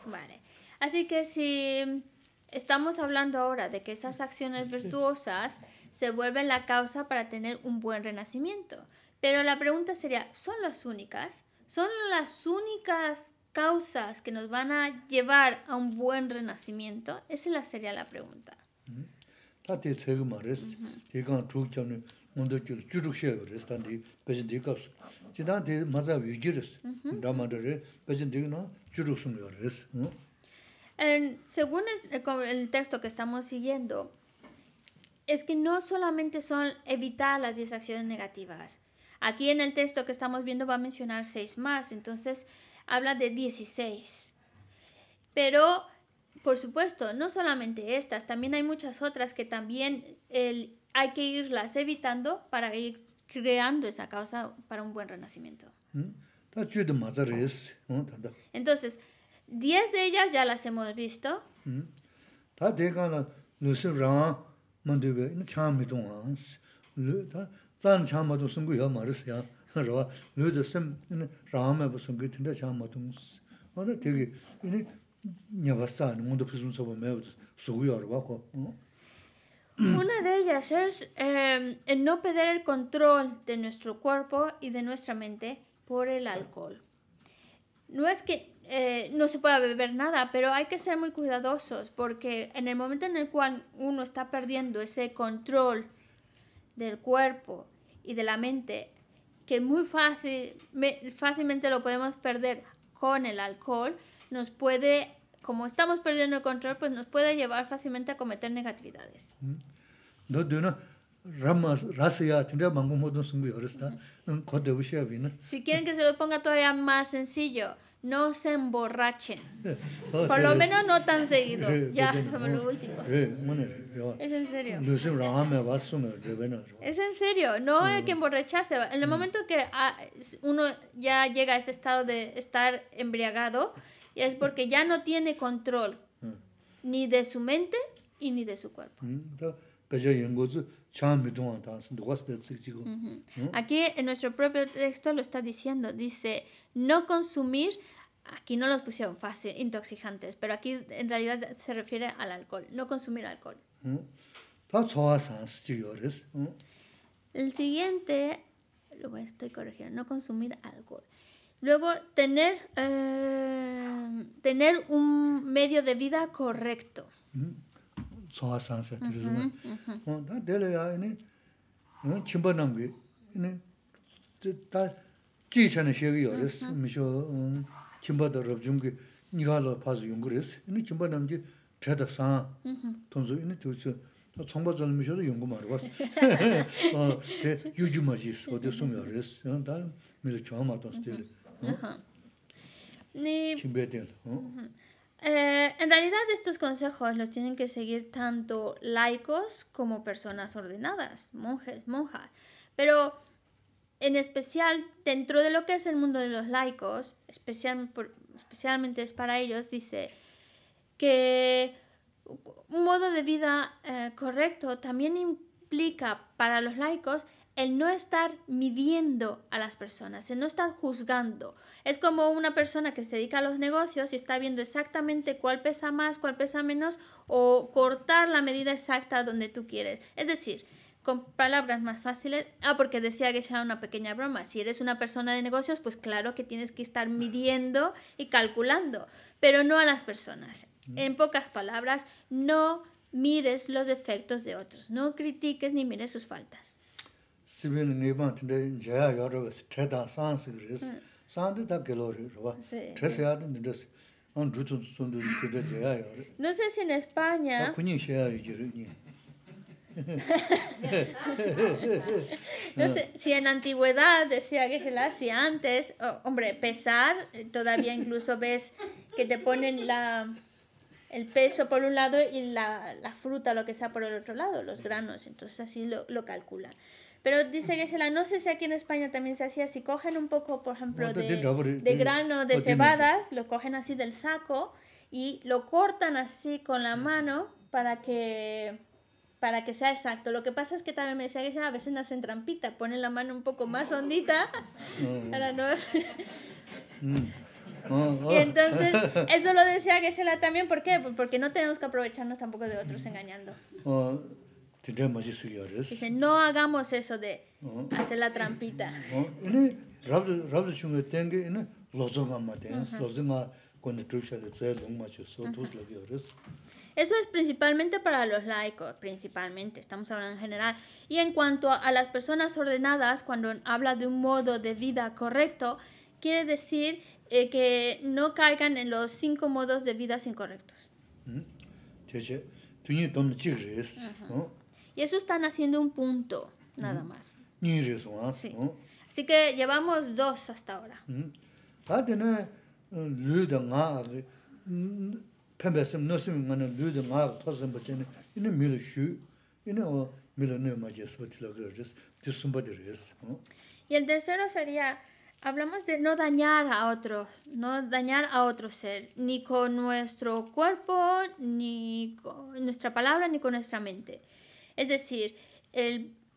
Vale. Así que si estamos hablando ahora de que esas acciones virtuosas se vuelven la causa para tener un buen renacimiento, pero la pregunta sería, ¿son las únicas? ¿Son las únicas causas que nos van a llevar a un buen renacimiento? Esa sería la pregunta. según eh, el, texto que estamos siguiendo, es que no solamente son evitar las 10 acciones negativas. Aquí en el texto que estamos viendo va a mencionar seis más. Entonces, habla de 16. Pero, por supuesto, no solamente estas, también hay muchas otras que también el, hay que irlas evitando para ir creando esa causa para un buen renacimiento. ¿Mm? Entonces, 10 de ellas ya las hemos visto. ¿Mm? Una de ellas es em, el no perder el control de nuestro cuerpo y de nuestra mente por el alcohol. No es que eh, no se pueda beber nada, pero hay que ser muy cuidadosos porque en el momento en el cual uno está perdiendo ese control del cuerpo y de la mente que muy fácil, fácilmente lo podemos perder con el alcohol, nos puede, como estamos perdiendo el control, pues nos puede llevar fácilmente a cometer negatividades. Mm. Si quieren que se lo ponga todavía más sencillo, no se emborrachen. Eh, Por lo eh, menos no tan seguido. Eh, ya, lo último. Es en serio. Es en serio, no hay mm. que emborracharse. En el mm. momento que ah, uno ya llega a ese estado de estar embriagado, es porque ya no tiene control mm. ni de su mente y ni de su cuerpo. Aquí en nuestro propio texto lo está diciendo, dice, no consumir, aquí no los pusieron fácil, intoxicantes, pero aquí en realidad se refiere al alcohol, no consumir alcohol. El siguiente, lo estoy corrigiendo, no consumir alcohol. Luego, tener, eh, tener un medio de vida correcto. ¿Mm? tsōhá sánsá mm-hmm. tirizmá, dhá dhéle yá, iné, iné, qimbá nám wé, iné, dhá jí cháná xé wé yá rés, mishó qimbá dhá rabchum gé, níhá 연구 pás yóngú 어 iné qimbá nám jé, trá dhá sá, tónzó iné, dhó chó, dhá ma mm-hmm. Eh, en realidad estos consejos los tienen que seguir tanto laicos como personas ordenadas, monjes, monjas. Pero en especial dentro de lo que es el mundo de los laicos, especialmente es para ellos, dice que un modo de vida eh, correcto también implica para los laicos el no estar midiendo a las personas, el no estar juzgando. Es como una persona que se dedica a los negocios y está viendo exactamente cuál pesa más, cuál pesa menos o cortar la medida exacta donde tú quieres. Es decir, con palabras más fáciles. Ah, porque decía que era una pequeña broma. Si eres una persona de negocios, pues claro que tienes que estar midiendo y calculando, pero no a las personas. En pocas palabras, no mires los defectos de otros, no critiques ni mires sus faltas. No sé si en España... no sé, si en antigüedad decía que se la hacía antes, hombre, pesar, todavía incluso ves que te ponen la el peso por un lado y la, la fruta, lo que sea por el otro lado, los granos, entonces así lo, lo calculan. Pero dice que no sé si aquí en España también se hacía, así, cogen un poco, por ejemplo, de, grano de cebadas, lo cogen así del saco y lo cortan así con la mm. mano para que para que sea exacto. Lo que pasa es que también me decía que a veces no hacen trampita, ponen la mano un poco más hondita mm. para no... Mm. Y entonces, eso lo decía Gesela también, ¿por qué? Pues porque no tenemos que aprovecharnos tampoco de otros engañando. Dice, no hagamos eso de hacer la trampita. Eso es principalmente para los laicos, principalmente, estamos hablando en general. Y en cuanto a las personas ordenadas, cuando habla de un modo de vida correcto, quiere decir eh, que no caigan en los cinco modos de vida incorrectos. Uh y eso están haciendo un punto, nada mm. más. Sí. Así que llevamos dos hasta ahora. Mm. Y el tercero sería, hablamos de no dañar a otros, no dañar a otro ser, ni con nuestro cuerpo, ni con nuestra palabra, ni con nuestra mente. Es decir,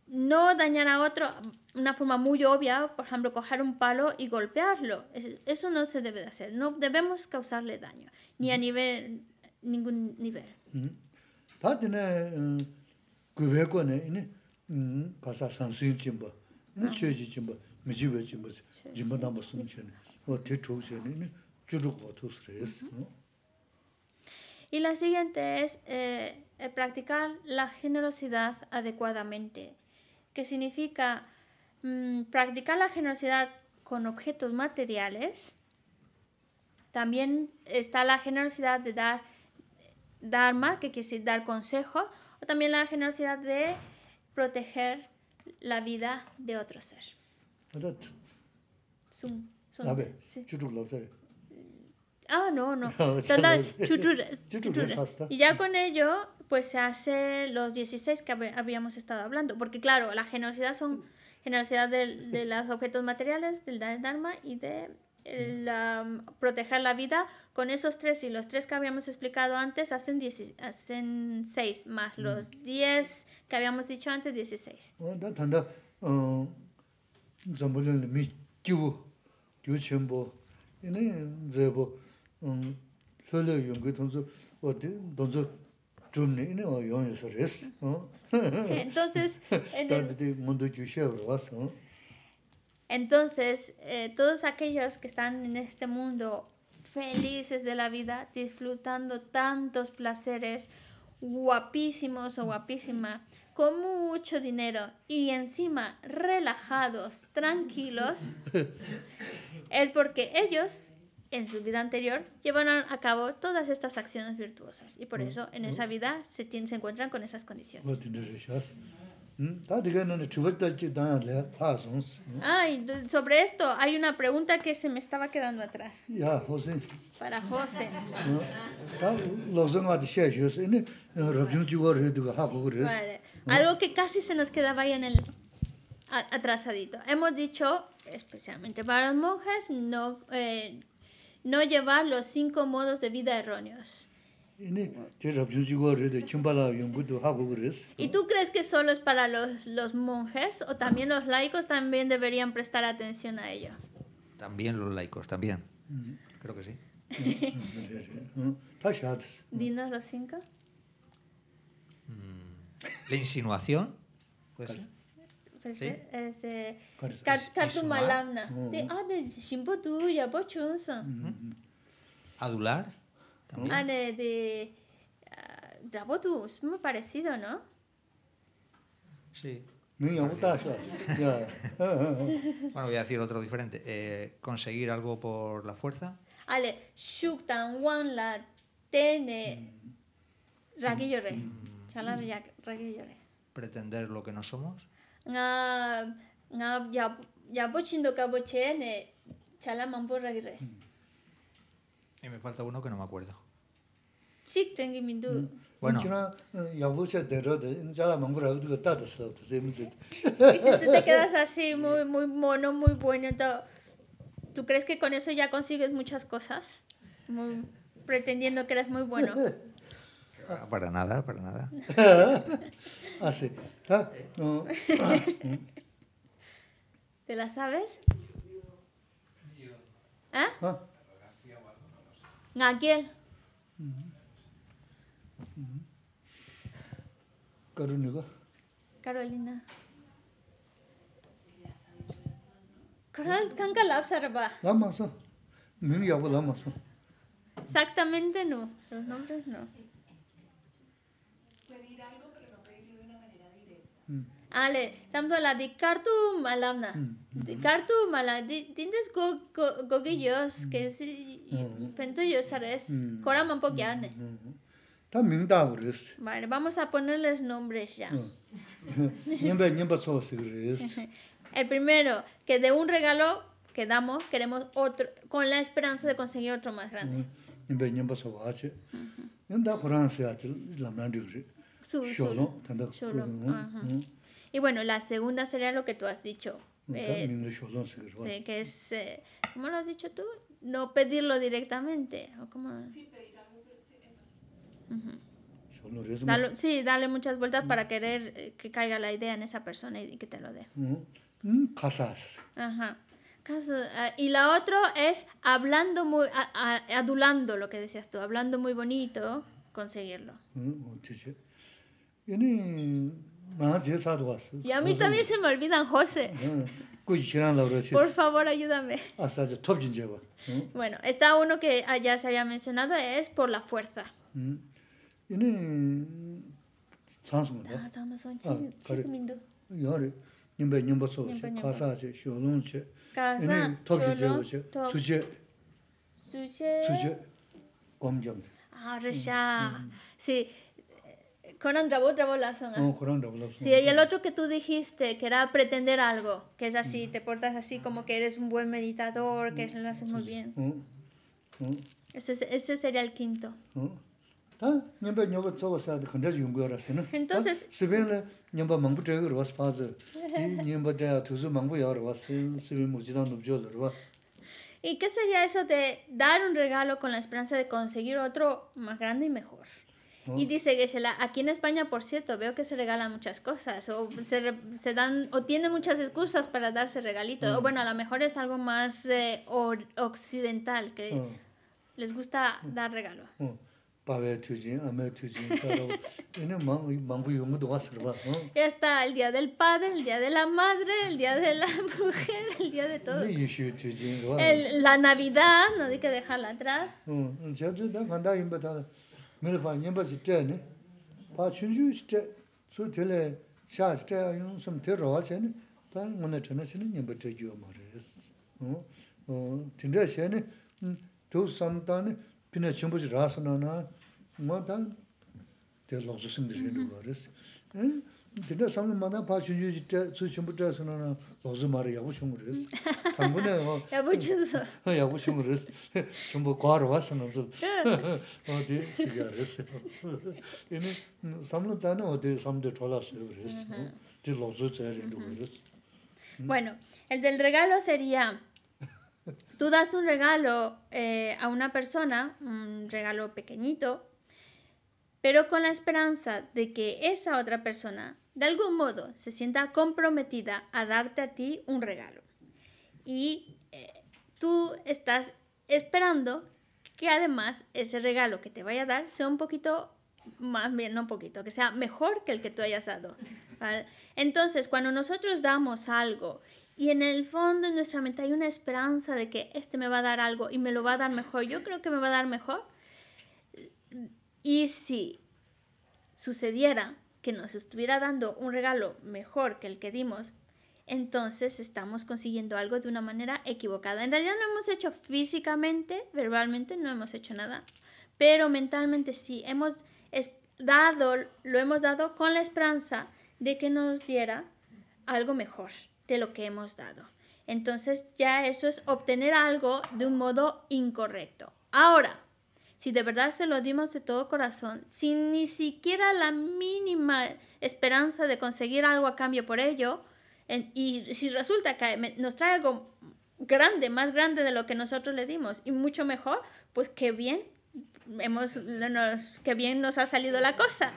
no dañar a otro, una forma muy obvia, por ejemplo, coger un palo y golpearlo. Eso no se debe hacer. No debemos causarle daño, ni a nivel, ningún nivel. Y la siguiente es... Eh, practicar la generosidad adecuadamente, que significa mm, practicar la generosidad con objetos materiales. También está la generosidad de dar dharma, que quiere dar consejo, o también la generosidad de proteger la vida de otro ser. Ah, no, no. no Y ya con ello, pues se hace los 16 que habíamos estado hablando. Porque claro, la generosidad son generosidad de, de los objetos materiales, del dar dharma y de la proteger la vida. Con esos tres y los tres que habíamos explicado antes, hacen, hacen seis más los 10 que habíamos dicho antes, 16. Entonces, entonces eh, todos aquellos que están en este mundo felices de la vida, disfrutando tantos placeres, guapísimos o guapísima, con mucho dinero y encima relajados, tranquilos, es porque ellos en su vida anterior llevaron a cabo todas estas acciones virtuosas y por mm, eso en mm. esa vida se, encuentran con esas condiciones. sobre esto hay una pregunta que se me estaba quedando atrás. Para José. ¿eh? Algo que casi se nos quedaba ahí en el atrasadito. Hemos dicho, especialmente para los monjes, no eh, no llevar los cinco modos de vida erróneos. ¿Y tú crees que solo es para los, monjes o también los laicos también deberían prestar atención a ello? También los laicos, también. Creo que sí. Dinos los cinco. La insinuación. ¿Sí? Malamna. Te ade shimbo ya Adular. También. Ah, de ah, Rabo tu es muy parecido, ¿no? Sí. Muy Bueno, voy a decir otro diferente. Eh, conseguir algo por la fuerza. Ale, shuk tan wan la tene mm. raquillore mm. Chalar Pretender lo que no somos nga nga ya ya pochindo cabochene chalamán por raguirre. Mm. Y me falta uno que no me acuerdo. Sí, tengo mi duda. Bueno. Y si tú te quedas así muy, muy mono, muy bueno, ¿tú crees que con eso ya consigues muchas cosas? Muy, pretendiendo que eres muy bueno. Ah, para nada, para nada. ah, sí. Ah, no. ¿Te la sabes? ¿Ah? ¿A ah. quién? Carolina. Carolina. Kanka la observa. Lama, Exactamente no. Los nombres no. ale tanto la di Khartoum alabna mm, mm. di Khartoum di si mm. un vale vamos a ponerles nombres ya el primero que de un regalo que damos queremos otro con la esperanza de conseguir otro más grande y bueno, la segunda sería lo que tú has dicho. Eh, que es, eh, ¿cómo lo has dicho tú? No pedirlo directamente. ¿o cómo? Sí, pedir sí, dale muchas vueltas para mm. querer eh, que caiga la idea en esa persona y que te lo dé. Mm, mm, casas. Ajá. Ah, y la otra es hablando muy, adulando lo que decías tú, hablando muy bonito, conseguirlo. Y a mí también se me olvidan José. Por favor, ayúdame. Bueno, está uno que ah, ya se había mencionado, es por la fuerza. Mm. Ah, ah, sí, Conan oh, Sí, y el otro que tú dijiste, que era pretender algo, que es así, te portas así como que eres un buen meditador, que lo haces muy bien. Mm, mm, mm. Ese, ese sería el quinto. Ah, Entonces, ah, ¿y qué sería eso de dar un regalo con la esperanza de conseguir otro más grande y mejor? Y dice Geshe-la, aquí en España, por cierto, veo que se regalan muchas cosas, o se, se dan, o tiene muchas excusas para darse regalitos, o mm. bueno, a lo mejor es algo más eh, occidental, que mm. les gusta mm. dar regalo. está el día del padre, el día de la madre, el día de la mujer, el día de todo. la Navidad, no hay que dejarla atrás. mēli pā nyēmbā chī tē nē, pā chūn chū chī tē, tsū tē lē chā chī tē ayōng sōm tē rōhā chē nē, tā Bueno, el del regalo sería tú das un regalo eh, a una persona, un regalo pequeñito, pero con la esperanza de que esa otra persona de algún modo se sienta comprometida a darte a ti un regalo. Y eh, tú estás esperando que además ese regalo que te vaya a dar sea un poquito, más bien no un poquito, que sea mejor que el que tú hayas dado. Entonces, cuando nosotros damos algo y en el fondo en nuestra mente hay una esperanza de que este me va a dar algo y me lo va a dar mejor, yo creo que me va a dar mejor. Y si sucediera, que nos estuviera dando un regalo mejor que el que dimos, entonces estamos consiguiendo algo de una manera equivocada. En realidad no hemos hecho físicamente, verbalmente, no hemos hecho nada, pero mentalmente sí, hemos dado, lo hemos dado con la esperanza de que nos diera algo mejor de lo que hemos dado. Entonces ya eso es obtener algo de un modo incorrecto. Ahora, si de verdad se lo dimos de todo corazón, sin ni siquiera la mínima esperanza de conseguir algo a cambio por ello, y si resulta que nos trae algo grande, más grande de lo que nosotros le dimos y mucho mejor, pues qué bien. Hemos, nos, bien nos ha salido la cosa,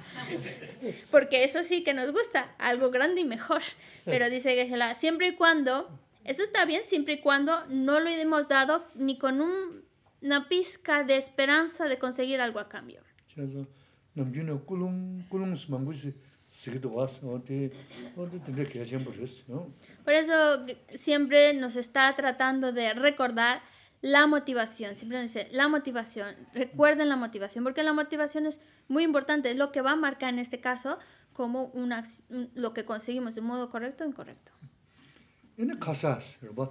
porque eso sí que nos gusta, algo grande y mejor. Pero dice que siempre y cuando, eso está bien, siempre y cuando no lo hemos dado ni con un una pizca de esperanza de conseguir algo a cambio. Por eso siempre nos está tratando de recordar la motivación, siempre nos dice, la motivación, recuerden la motivación, porque la motivación es muy importante, es lo que va a marcar en este caso como una, lo que conseguimos de modo correcto o incorrecto. En casas, ¿verdad?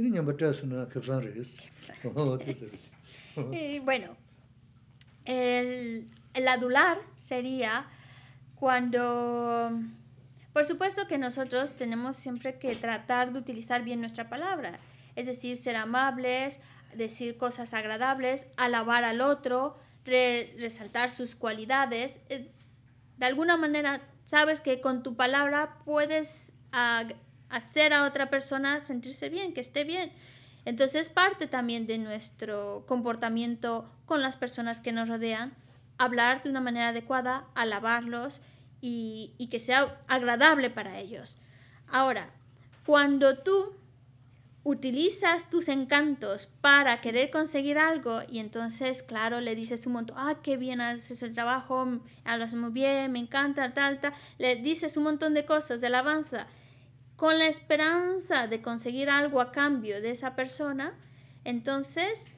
Y oh, eh, bueno, el, el adular sería cuando, por supuesto que nosotros tenemos siempre que tratar de utilizar bien nuestra palabra, es decir, ser amables, decir cosas agradables, alabar al otro, resaltar sus cualidades. Eh, de alguna manera, sabes que con tu palabra puedes hacer a otra persona sentirse bien, que esté bien. Entonces parte también de nuestro comportamiento con las personas que nos rodean, hablar de una manera adecuada, alabarlos y, que sea agradable para ellos. Ahora, cuando tú utilizas tus encantos para querer conseguir algo y entonces, claro, le dices un montón, ah, qué bien haces el trabajo, lo muy bien, me encanta, tal, tal, le dices un montón de cosas de alabanza con la esperanza de conseguir algo a cambio de esa persona, entonces,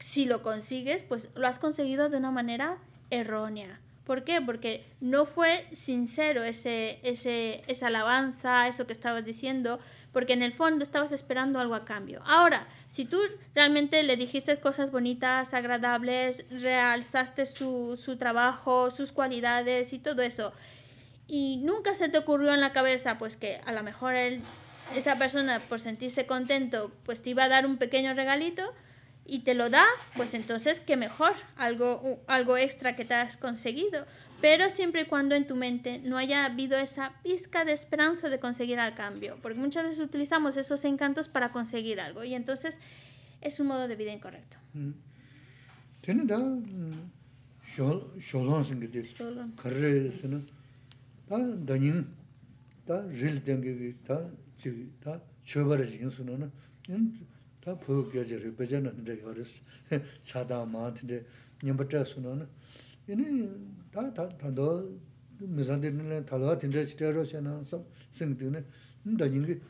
si lo consigues, pues lo has conseguido de una manera errónea. ¿Por qué? Porque no fue sincero ese, ese, esa alabanza, eso que estabas diciendo, porque en el fondo estabas esperando algo a cambio. Ahora, si tú realmente le dijiste cosas bonitas, agradables, realzaste su, su trabajo, sus cualidades y todo eso, y nunca se te ocurrió en la cabeza pues que a lo mejor esa persona por sentirse contento pues te iba a dar un pequeño regalito y te lo da, pues entonces qué mejor, algo, algo extra que te has conseguido. Pero siempre y cuando en tu mente no haya habido esa pizca de esperanza de conseguir al cambio, porque muchas veces utilizamos esos encantos para conseguir algo y entonces es un modo de vida incorrecto. Mm. Mm. 다 dāñiñ, 다 rīl dāngiñ, tā chīgī, tā chōbara chīgī sūnā na, yin tā phūgā gyāchī rī, bācā na tindā yōrīs, chādā mā tindā, nyambat chā sūnā na, yin tā tā ndō, mīsā 뭐 na, tā lō tindā chitā rō chā na, sā, sīng tī na, yin dāñiñ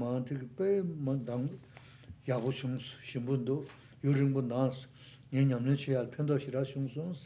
mā dāng, nā sū, shirā shūng sū,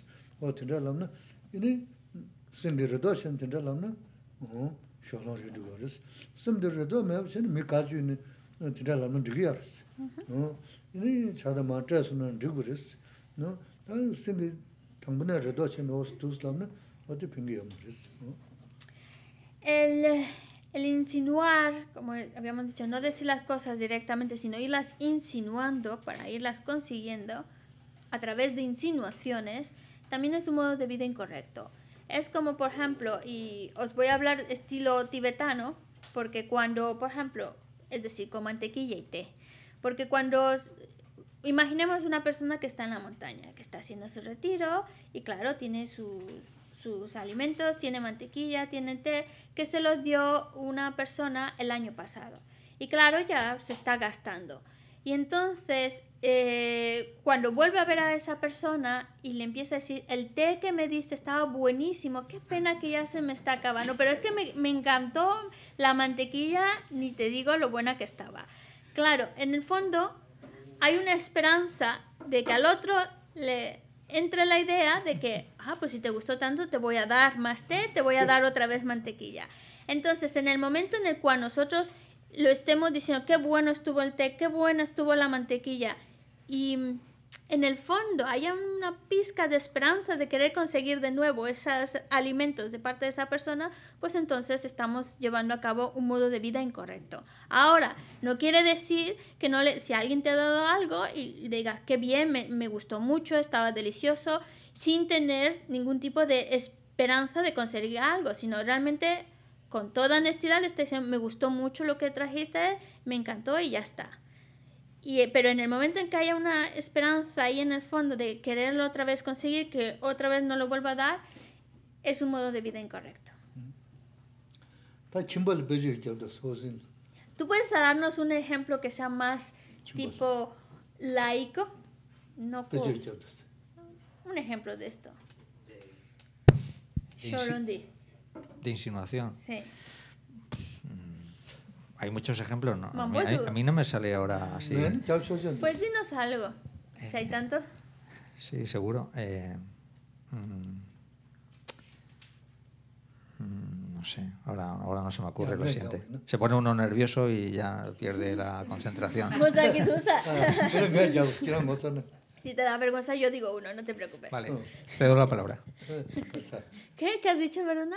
El, el insinuar, como habíamos dicho, no decir las cosas directamente, sino irlas insinuando para irlas consiguiendo a través de insinuaciones, también es un modo de vida incorrecto. Es como, por ejemplo, y os voy a hablar estilo tibetano, porque cuando, por ejemplo, es decir, con mantequilla y té, porque cuando imaginemos una persona que está en la montaña, que está haciendo su retiro y claro, tiene sus, alimentos, tiene mantequilla, tiene té, que se lo dio una persona el año pasado. Y claro, ya se está gastando. Y entonces, eh, cuando vuelve a ver a esa persona y le empieza a decir, el té que me diste estaba buenísimo, qué pena que ya se me está acabando, pero es que me, me encantó la mantequilla, ni te digo lo buena que estaba. Claro, en el fondo hay una esperanza de que al otro le entre la idea de que, ah, pues si te gustó tanto, te voy a dar más té, te voy a dar otra vez mantequilla. Entonces, en el momento en el cual nosotros lo estemos diciendo, qué bueno estuvo el té, qué bueno estuvo la mantequilla. Y mm, en el fondo hay una pizca de esperanza de querer conseguir de nuevo esos alimentos de parte de esa persona, pues entonces estamos llevando a cabo un modo de vida incorrecto. Ahora, no quiere decir que no le, si alguien te ha dado algo y digas, qué bien, me, me gustó mucho, estaba delicioso, sin tener ningún tipo de esperanza de conseguir algo, sino realmente con toda honestidad le estoy diciendo, me gustó mucho lo que trajiste, me encantó y ya está. Y, eh, pero en el momento en que haya una esperanza ahí en el fondo de quererlo otra vez conseguir, que otra vez no lo vuelva a dar, es un modo de vida incorrecto. ¿Tú puedes darnos un ejemplo que sea más tipo laico? No Un ejemplo de esto de insinuación. Sí. Mm, hay muchos ejemplos, ¿no? A mí, no me sale ahora así. Pues dinos algo, si hay eh, tantos? Sí, seguro. Eh, mm, mm, no sé, ahora, ahora no se me ocurre lo siguiente. Se pone uno nervioso y ya pierde la concentración. Ah, si te da vergüenza, yo digo uno, no te preocupes. Vale, cedo la palabra. Eh, pues, ¿Qué? ¿Qué has dicho, perdona?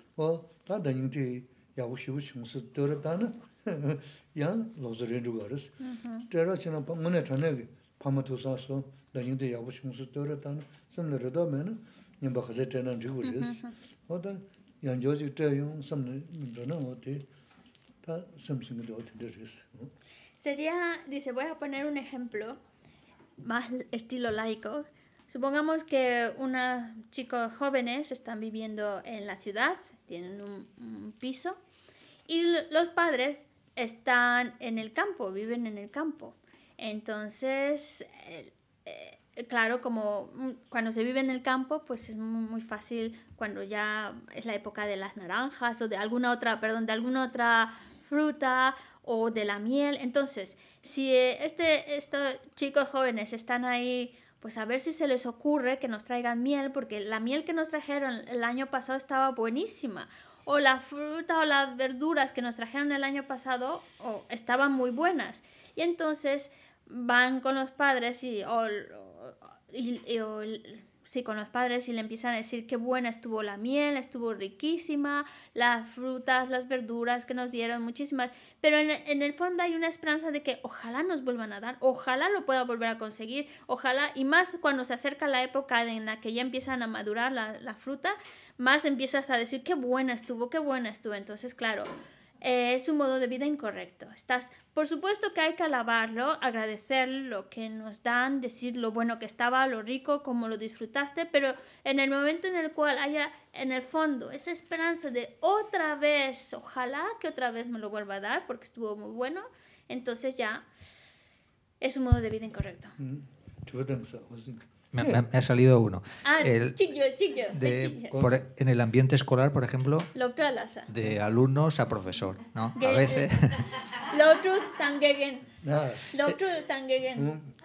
o ta da ning ya wu xiu xiong si de ra ta na yang lo zi rin zhu ga na pa ngu ne chan pa ma tu su da ning ya wu xiong si de ra ta na le ra da me ba khaze zhe na zhi gu ris o ta ya jo zi zhe yung sam le ra na o ti ta sam si ngi de o de ris sería, dice, voy a poner un ejemplo más estilo laico Supongamos que unos chicos jóvenes están viviendo en la ciudad tienen un, piso y los padres están en el campo, viven en el campo. Entonces, eh, claro, como mm, cuando se vive en el campo, pues es muy, muy, fácil cuando ya es la época de las naranjas o de alguna otra, perdón, de alguna otra fruta o de la miel. Entonces, si eh, este, estos chicos jóvenes están ahí pues a ver si se les ocurre que nos traigan miel, porque la miel que nos trajeron el año pasado estaba buenísima. O la fruta o las verduras que nos trajeron el año pasado estaban muy buenas. Y entonces van con los padres y, sí, con los padres y le empiezan a decir qué buena estuvo la miel, estuvo riquísima, las frutas, las verduras que nos dieron, muchísimas. Pero en, el fondo hay una esperanza de que ojalá nos vuelvan a dar, ojalá lo pueda volver a conseguir, ojalá, y más cuando se acerca la época en la que ya empiezan a madurar la, la fruta, más empiezas a decir qué buena estuvo, qué buena estuvo. Entonces, claro. Eh, es un modo de vida incorrecto. Estás, por supuesto que hay que alabarlo, agradecer lo que nos dan, decir lo bueno que estaba, lo rico, cómo lo disfrutaste, pero en el momento en el cual haya en el fondo esa esperanza de otra vez, ojalá que otra vez me lo vuelva a dar porque estuvo muy bueno, entonces ya es un modo de vida incorrecto. Mm. Me, ha salido uno. Ah, el, en el ambiente escolar, por ejemplo, de alumnos a profesor, ¿no? A veces.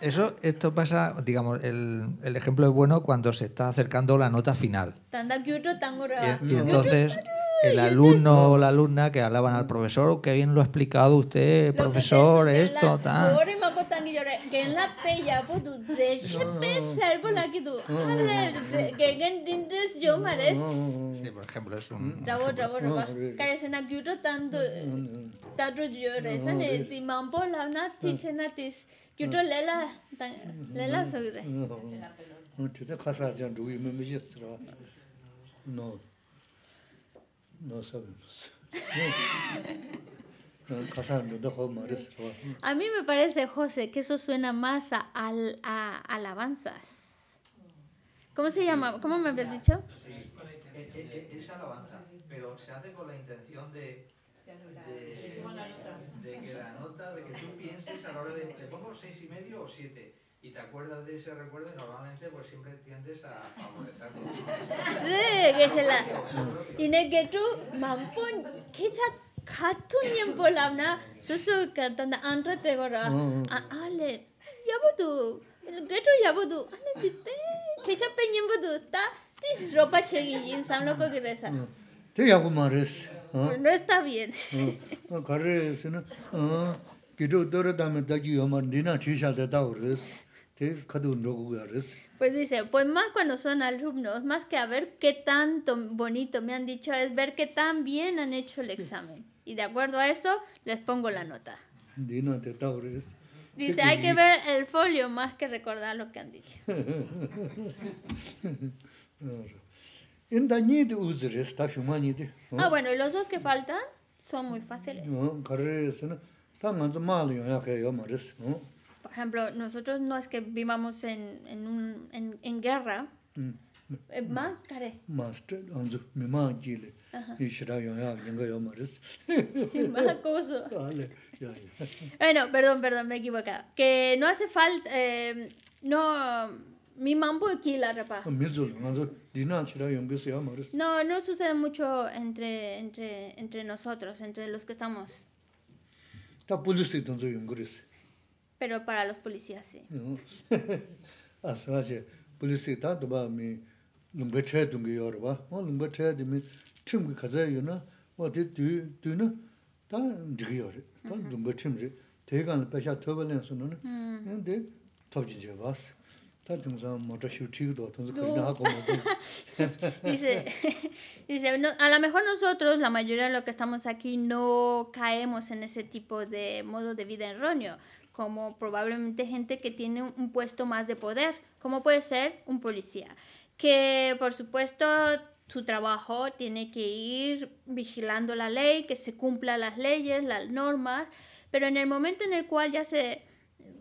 Eso, esto pasa, digamos, el, ejemplo es bueno cuando se está acercando la nota final. y, entonces el alumno o la alumna que hablaban al profesor, qué bien lo ha explicado usted, profesor, esto, tal. ki jare gen la pe ya du de pe ser bo la ki du hale gegen din des jo mare es de por kare es un da otra otra ka es na gyuto tan do ta re ti man la na ti che na tis gyuto lela lela so re Tete tu te jan du me me yes ro no no sabemos A mí me parece, José, que eso suena más a, a, alabanzas. ¿Cómo se llama? ¿Cómo me habías dicho? Eh, eh, eh, es alabanza, pero se hace con la intención de de, que la nota, de que tú pienses a la hora de, le pongo seis y medio o siete, y te acuerdas de ese recuerdo y normalmente pues siempre tiendes a favorecerlo. que la... que tú, mampón, ¿qué no está bien Pues dice, pues más cuando son alumnos, más que a ver qué tanto bonito me han dicho, es ver qué tan bien han hecho el examen y de acuerdo a eso les pongo la nota. Dice, hay que ver el folio más que recordar lo que han dicho. ah, bueno, los dos que faltan son muy fáciles. Por ejemplo, nosotros no es que vivamos en, en, un, en, en guerra. Mm. Eh, más, Más acoso. Bueno, perdón, perdón, me he equivocado. Que no hace falta, eh, no... Mi mambo aquí la rapa. No, no sucede mucho entre, entre, entre nosotros, entre los que estamos. Pero para los policías sí. No ah, chimgi kazayo na, wadi du na, ta dhigiyo re, ta dhunga chim re, tegan pasha toba lenso na na, de tabjin je bas. Ta dhungsa mota shiu chigo do, dhungsa kajina hako mo. Dice, dice no, a lo mejor nosotros, la mayoría de los que estamos aquí, no caemos en ese tipo de modo de vida erróneo, como probablemente gente que tiene un puesto más de poder, como puede ser un policía, que por supuesto su trabajo tiene que ir vigilando la ley, que se cumplan las leyes, las normas, pero en el momento en el cual ya se,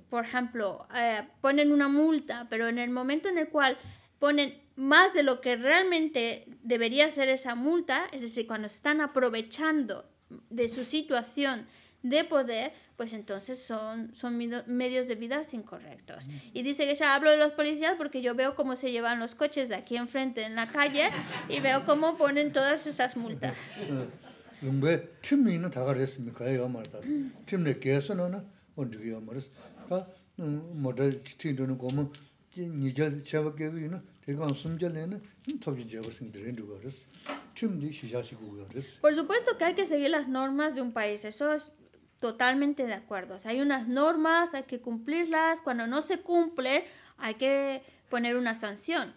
por ejemplo, eh, ponen una multa, pero en el momento en el cual ponen más de lo que realmente debería ser esa multa, es decir, cuando están aprovechando de su situación, de poder, pues entonces son, son medios de vida incorrectos. Y dice que ya hablo de los policías porque yo veo cómo se llevan los coches de aquí enfrente en la calle y veo cómo ponen todas esas multas. Por supuesto que hay que seguir las normas de un país, eso es totalmente de acuerdo. hay unas normas, hay que cumplirlas. Cuando no se cumple hay que poner una sanción.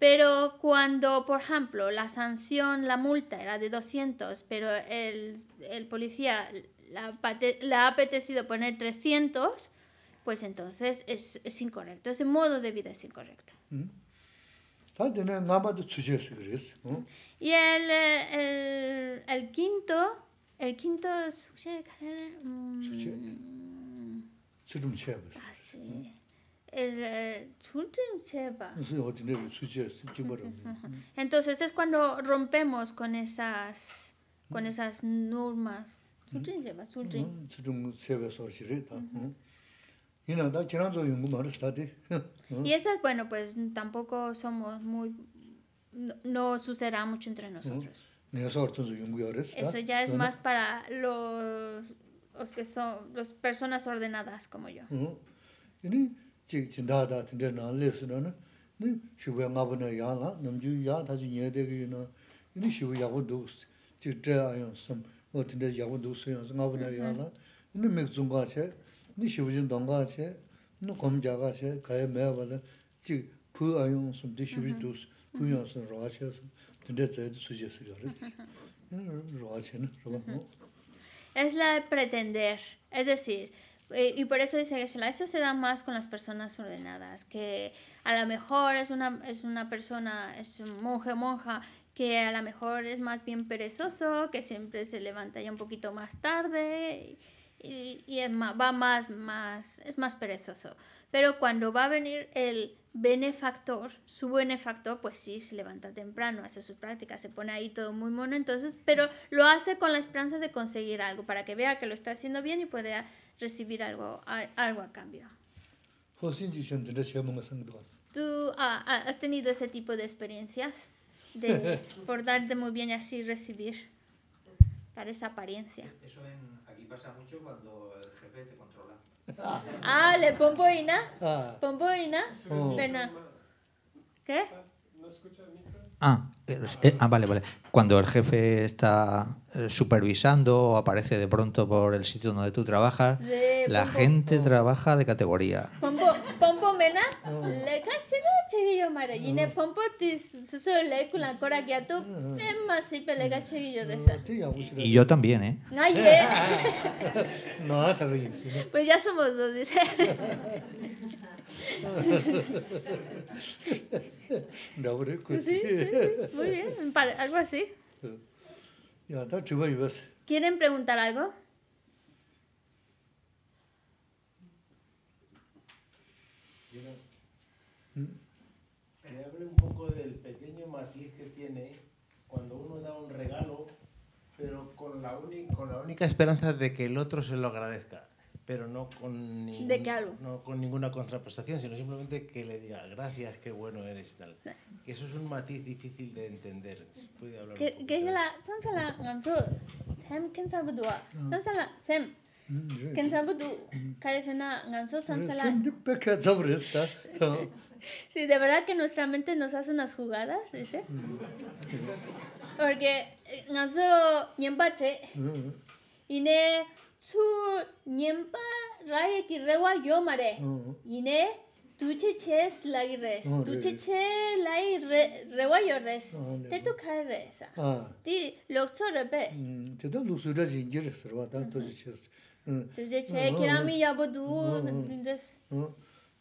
Pero cuando, por ejemplo, la sanción, la multa era de 200, pero el, policía le ha apetecido poner 300, pues entonces es, incorrecto. Ese modo de vida es incorrecto. Mm. Y el eh, quinto el quinto mm. Ah, sí. El eh, Entonces es cuando rompemos con esas con mm. esas normas. ¿eh? Y esas, bueno, pues tampoco somos muy, no sucederá mucho entre nosotros. Me dio sorte es. Eso ya es más para los... Los que son... Los personas ordenadas como yo. Ini ni... Si da da te de no le su no no. Ni si voy a no abonar ya la. ni de que yo no. Y ni si voy a abonar dos. Si yo son. O te de ya abonar dos. Y no abonar ya la. Y no me dio un gato. Ni si voy a no abonar. No como ya gato. Que me abonar. Es la de pretender, es decir, eh, y por eso dice que eso se da más con las personas ordenadas, que a lo mejor es una, es una persona, es un monje, monja, que a lo mejor es más bien perezoso, que siempre se levanta ya un poquito más tarde y, es más, va más, más, es más perezoso. Pero cuando va a venir el benefactor, su benefactor, pues sí, se levanta temprano, hace sus prácticas, se pone ahí todo muy mono, entonces, pero lo hace con la esperanza de conseguir algo, para que vea que lo está haciendo bien y pueda recibir algo a, algo a cambio. ¿Tú ah, ah, has tenido ese tipo de experiencias? De portarte muy bien y así recibir, dar esa apariencia. Eso y pasa mucho cuando el jefe te controla. Ah, le Pongo Ina. Ah. pena. Oh. ¿Qué? No escucha el micro. Ah. Eh, ah, vale, vale. Cuando el jefe está eh, supervisando o aparece de pronto por el sitio donde tú trabajas, la gente trabaja de categoría. Pompo, pompo mena, oh. le cachelo, cheguillo mare. Y ne oh. pompo ti suso le culan cora que a tu oh. es más si pele cacheguillo reza. Y yo también, ¿eh? No, yeah. no, Pues ya somos dos, dice. no, pero ¿Sí? Muy bien, algo así. ¿Quieren preguntar algo? Que hable un poco del pequeño matiz que tiene cuando uno da un regalo, pero con la, con la única esperanza de que el otro se lo agradezca pero no con, no con ninguna contraprestación, sino simplemente que le diga gracias, qué bueno eres y tal. eso es un matiz difícil de entender. hablar es la, la sem ah, la. Sí, de verdad que nuestra mente nos hace unas jugadas, mm, Porque y eh, Tsu nyenpa raye ki rewa yomare, ine du che che lai res, che che lai rewa yo res, te tu kare res ah, ti lukso rebe. Tito lukso res yin jiris rwa, da tu zi che zi. Tu zi che kirami yabu du.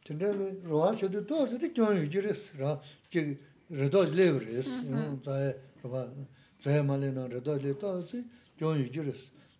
Tende ruwa xe du to zi di kion ra, ki rito zilev res, zaye malena rito zilev to zi kion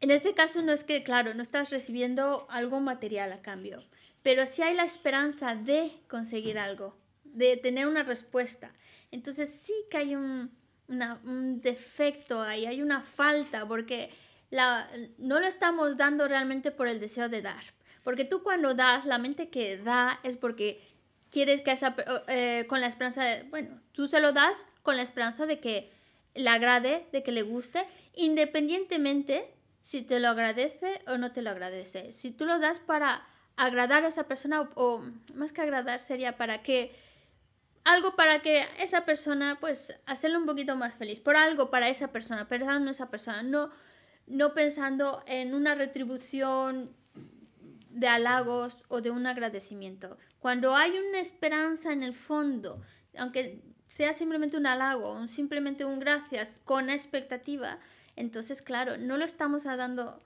En este caso no es que, claro, no estás recibiendo algo material a cambio, pero sí hay la esperanza de conseguir algo, de tener una respuesta. Entonces sí que hay un, defecto ahí, hay una falta, porque la, no lo estamos dando realmente por el deseo de dar. Porque tú cuando das, la mente que da es porque quieres que esa, eh, con la esperanza de, bueno, tú se lo das con la esperanza de que le agrade, de que le guste, independientemente si te lo agradece o no te lo agradece. Si tú lo das para agradar a esa persona o, más que agradar sería para que algo para que esa persona pues hacerle un poquito más feliz, por algo para esa persona, pensando esa persona, no pensando en una retribución de halagos o de un agradecimiento. Cuando hay una esperanza en el fondo, aunque sea simplemente un halago, o simplemente un gracias con expectativa, entonces, claro, no lo estamos dando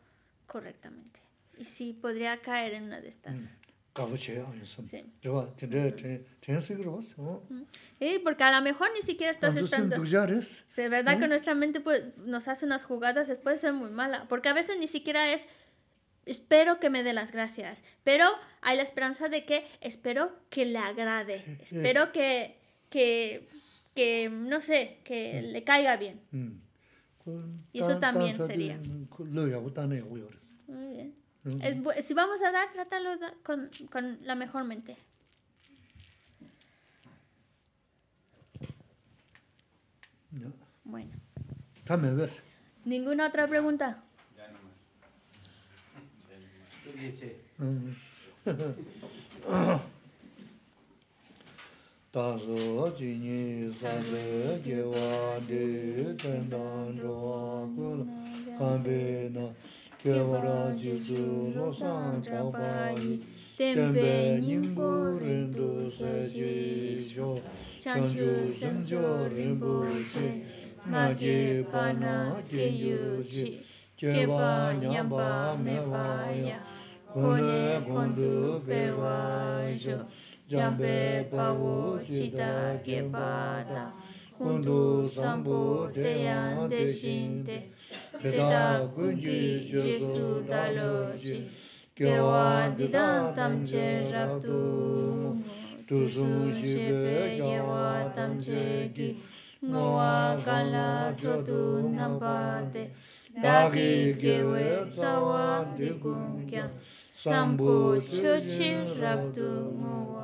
correctamente. Y sí, podría caer en una de estas. Mm. Sí. Sí, porque a lo mejor ni siquiera estás esperando. Sí, verdad que nuestra mente pues, nos hace unas jugadas después ser muy mala, porque a veces ni siquiera es espero que me dé las gracias, pero hay la esperanza de que espero que le agrade, espero que que que no sé, que mm. le caiga bien. Mm. Y eso también sería. Muy bien. si vamos a dar, trátalo con, con la mejor mente. Bueno. Dame ¿Ninguna otra pregunta? Ya no ah, Ya no más. Ah. dāzu jīnyi sāngzī gīvā dī tēndāṋ rōhā kūla kāmbī na gīvā rā jīdzū tēmbē nīṅgū rīndū sē jī chō chāngchū sāngchō mā gī pā na kīñyū chī gīvā nyāmbā mīvā yā kūne kūndū bīvā jambe pawo chita bada kundu sambu de ande shinte kunji jesu dalo ji kyo adi raptu tu zu ji de kyo tam kala so nampate, nam ba te da sambu raptu mo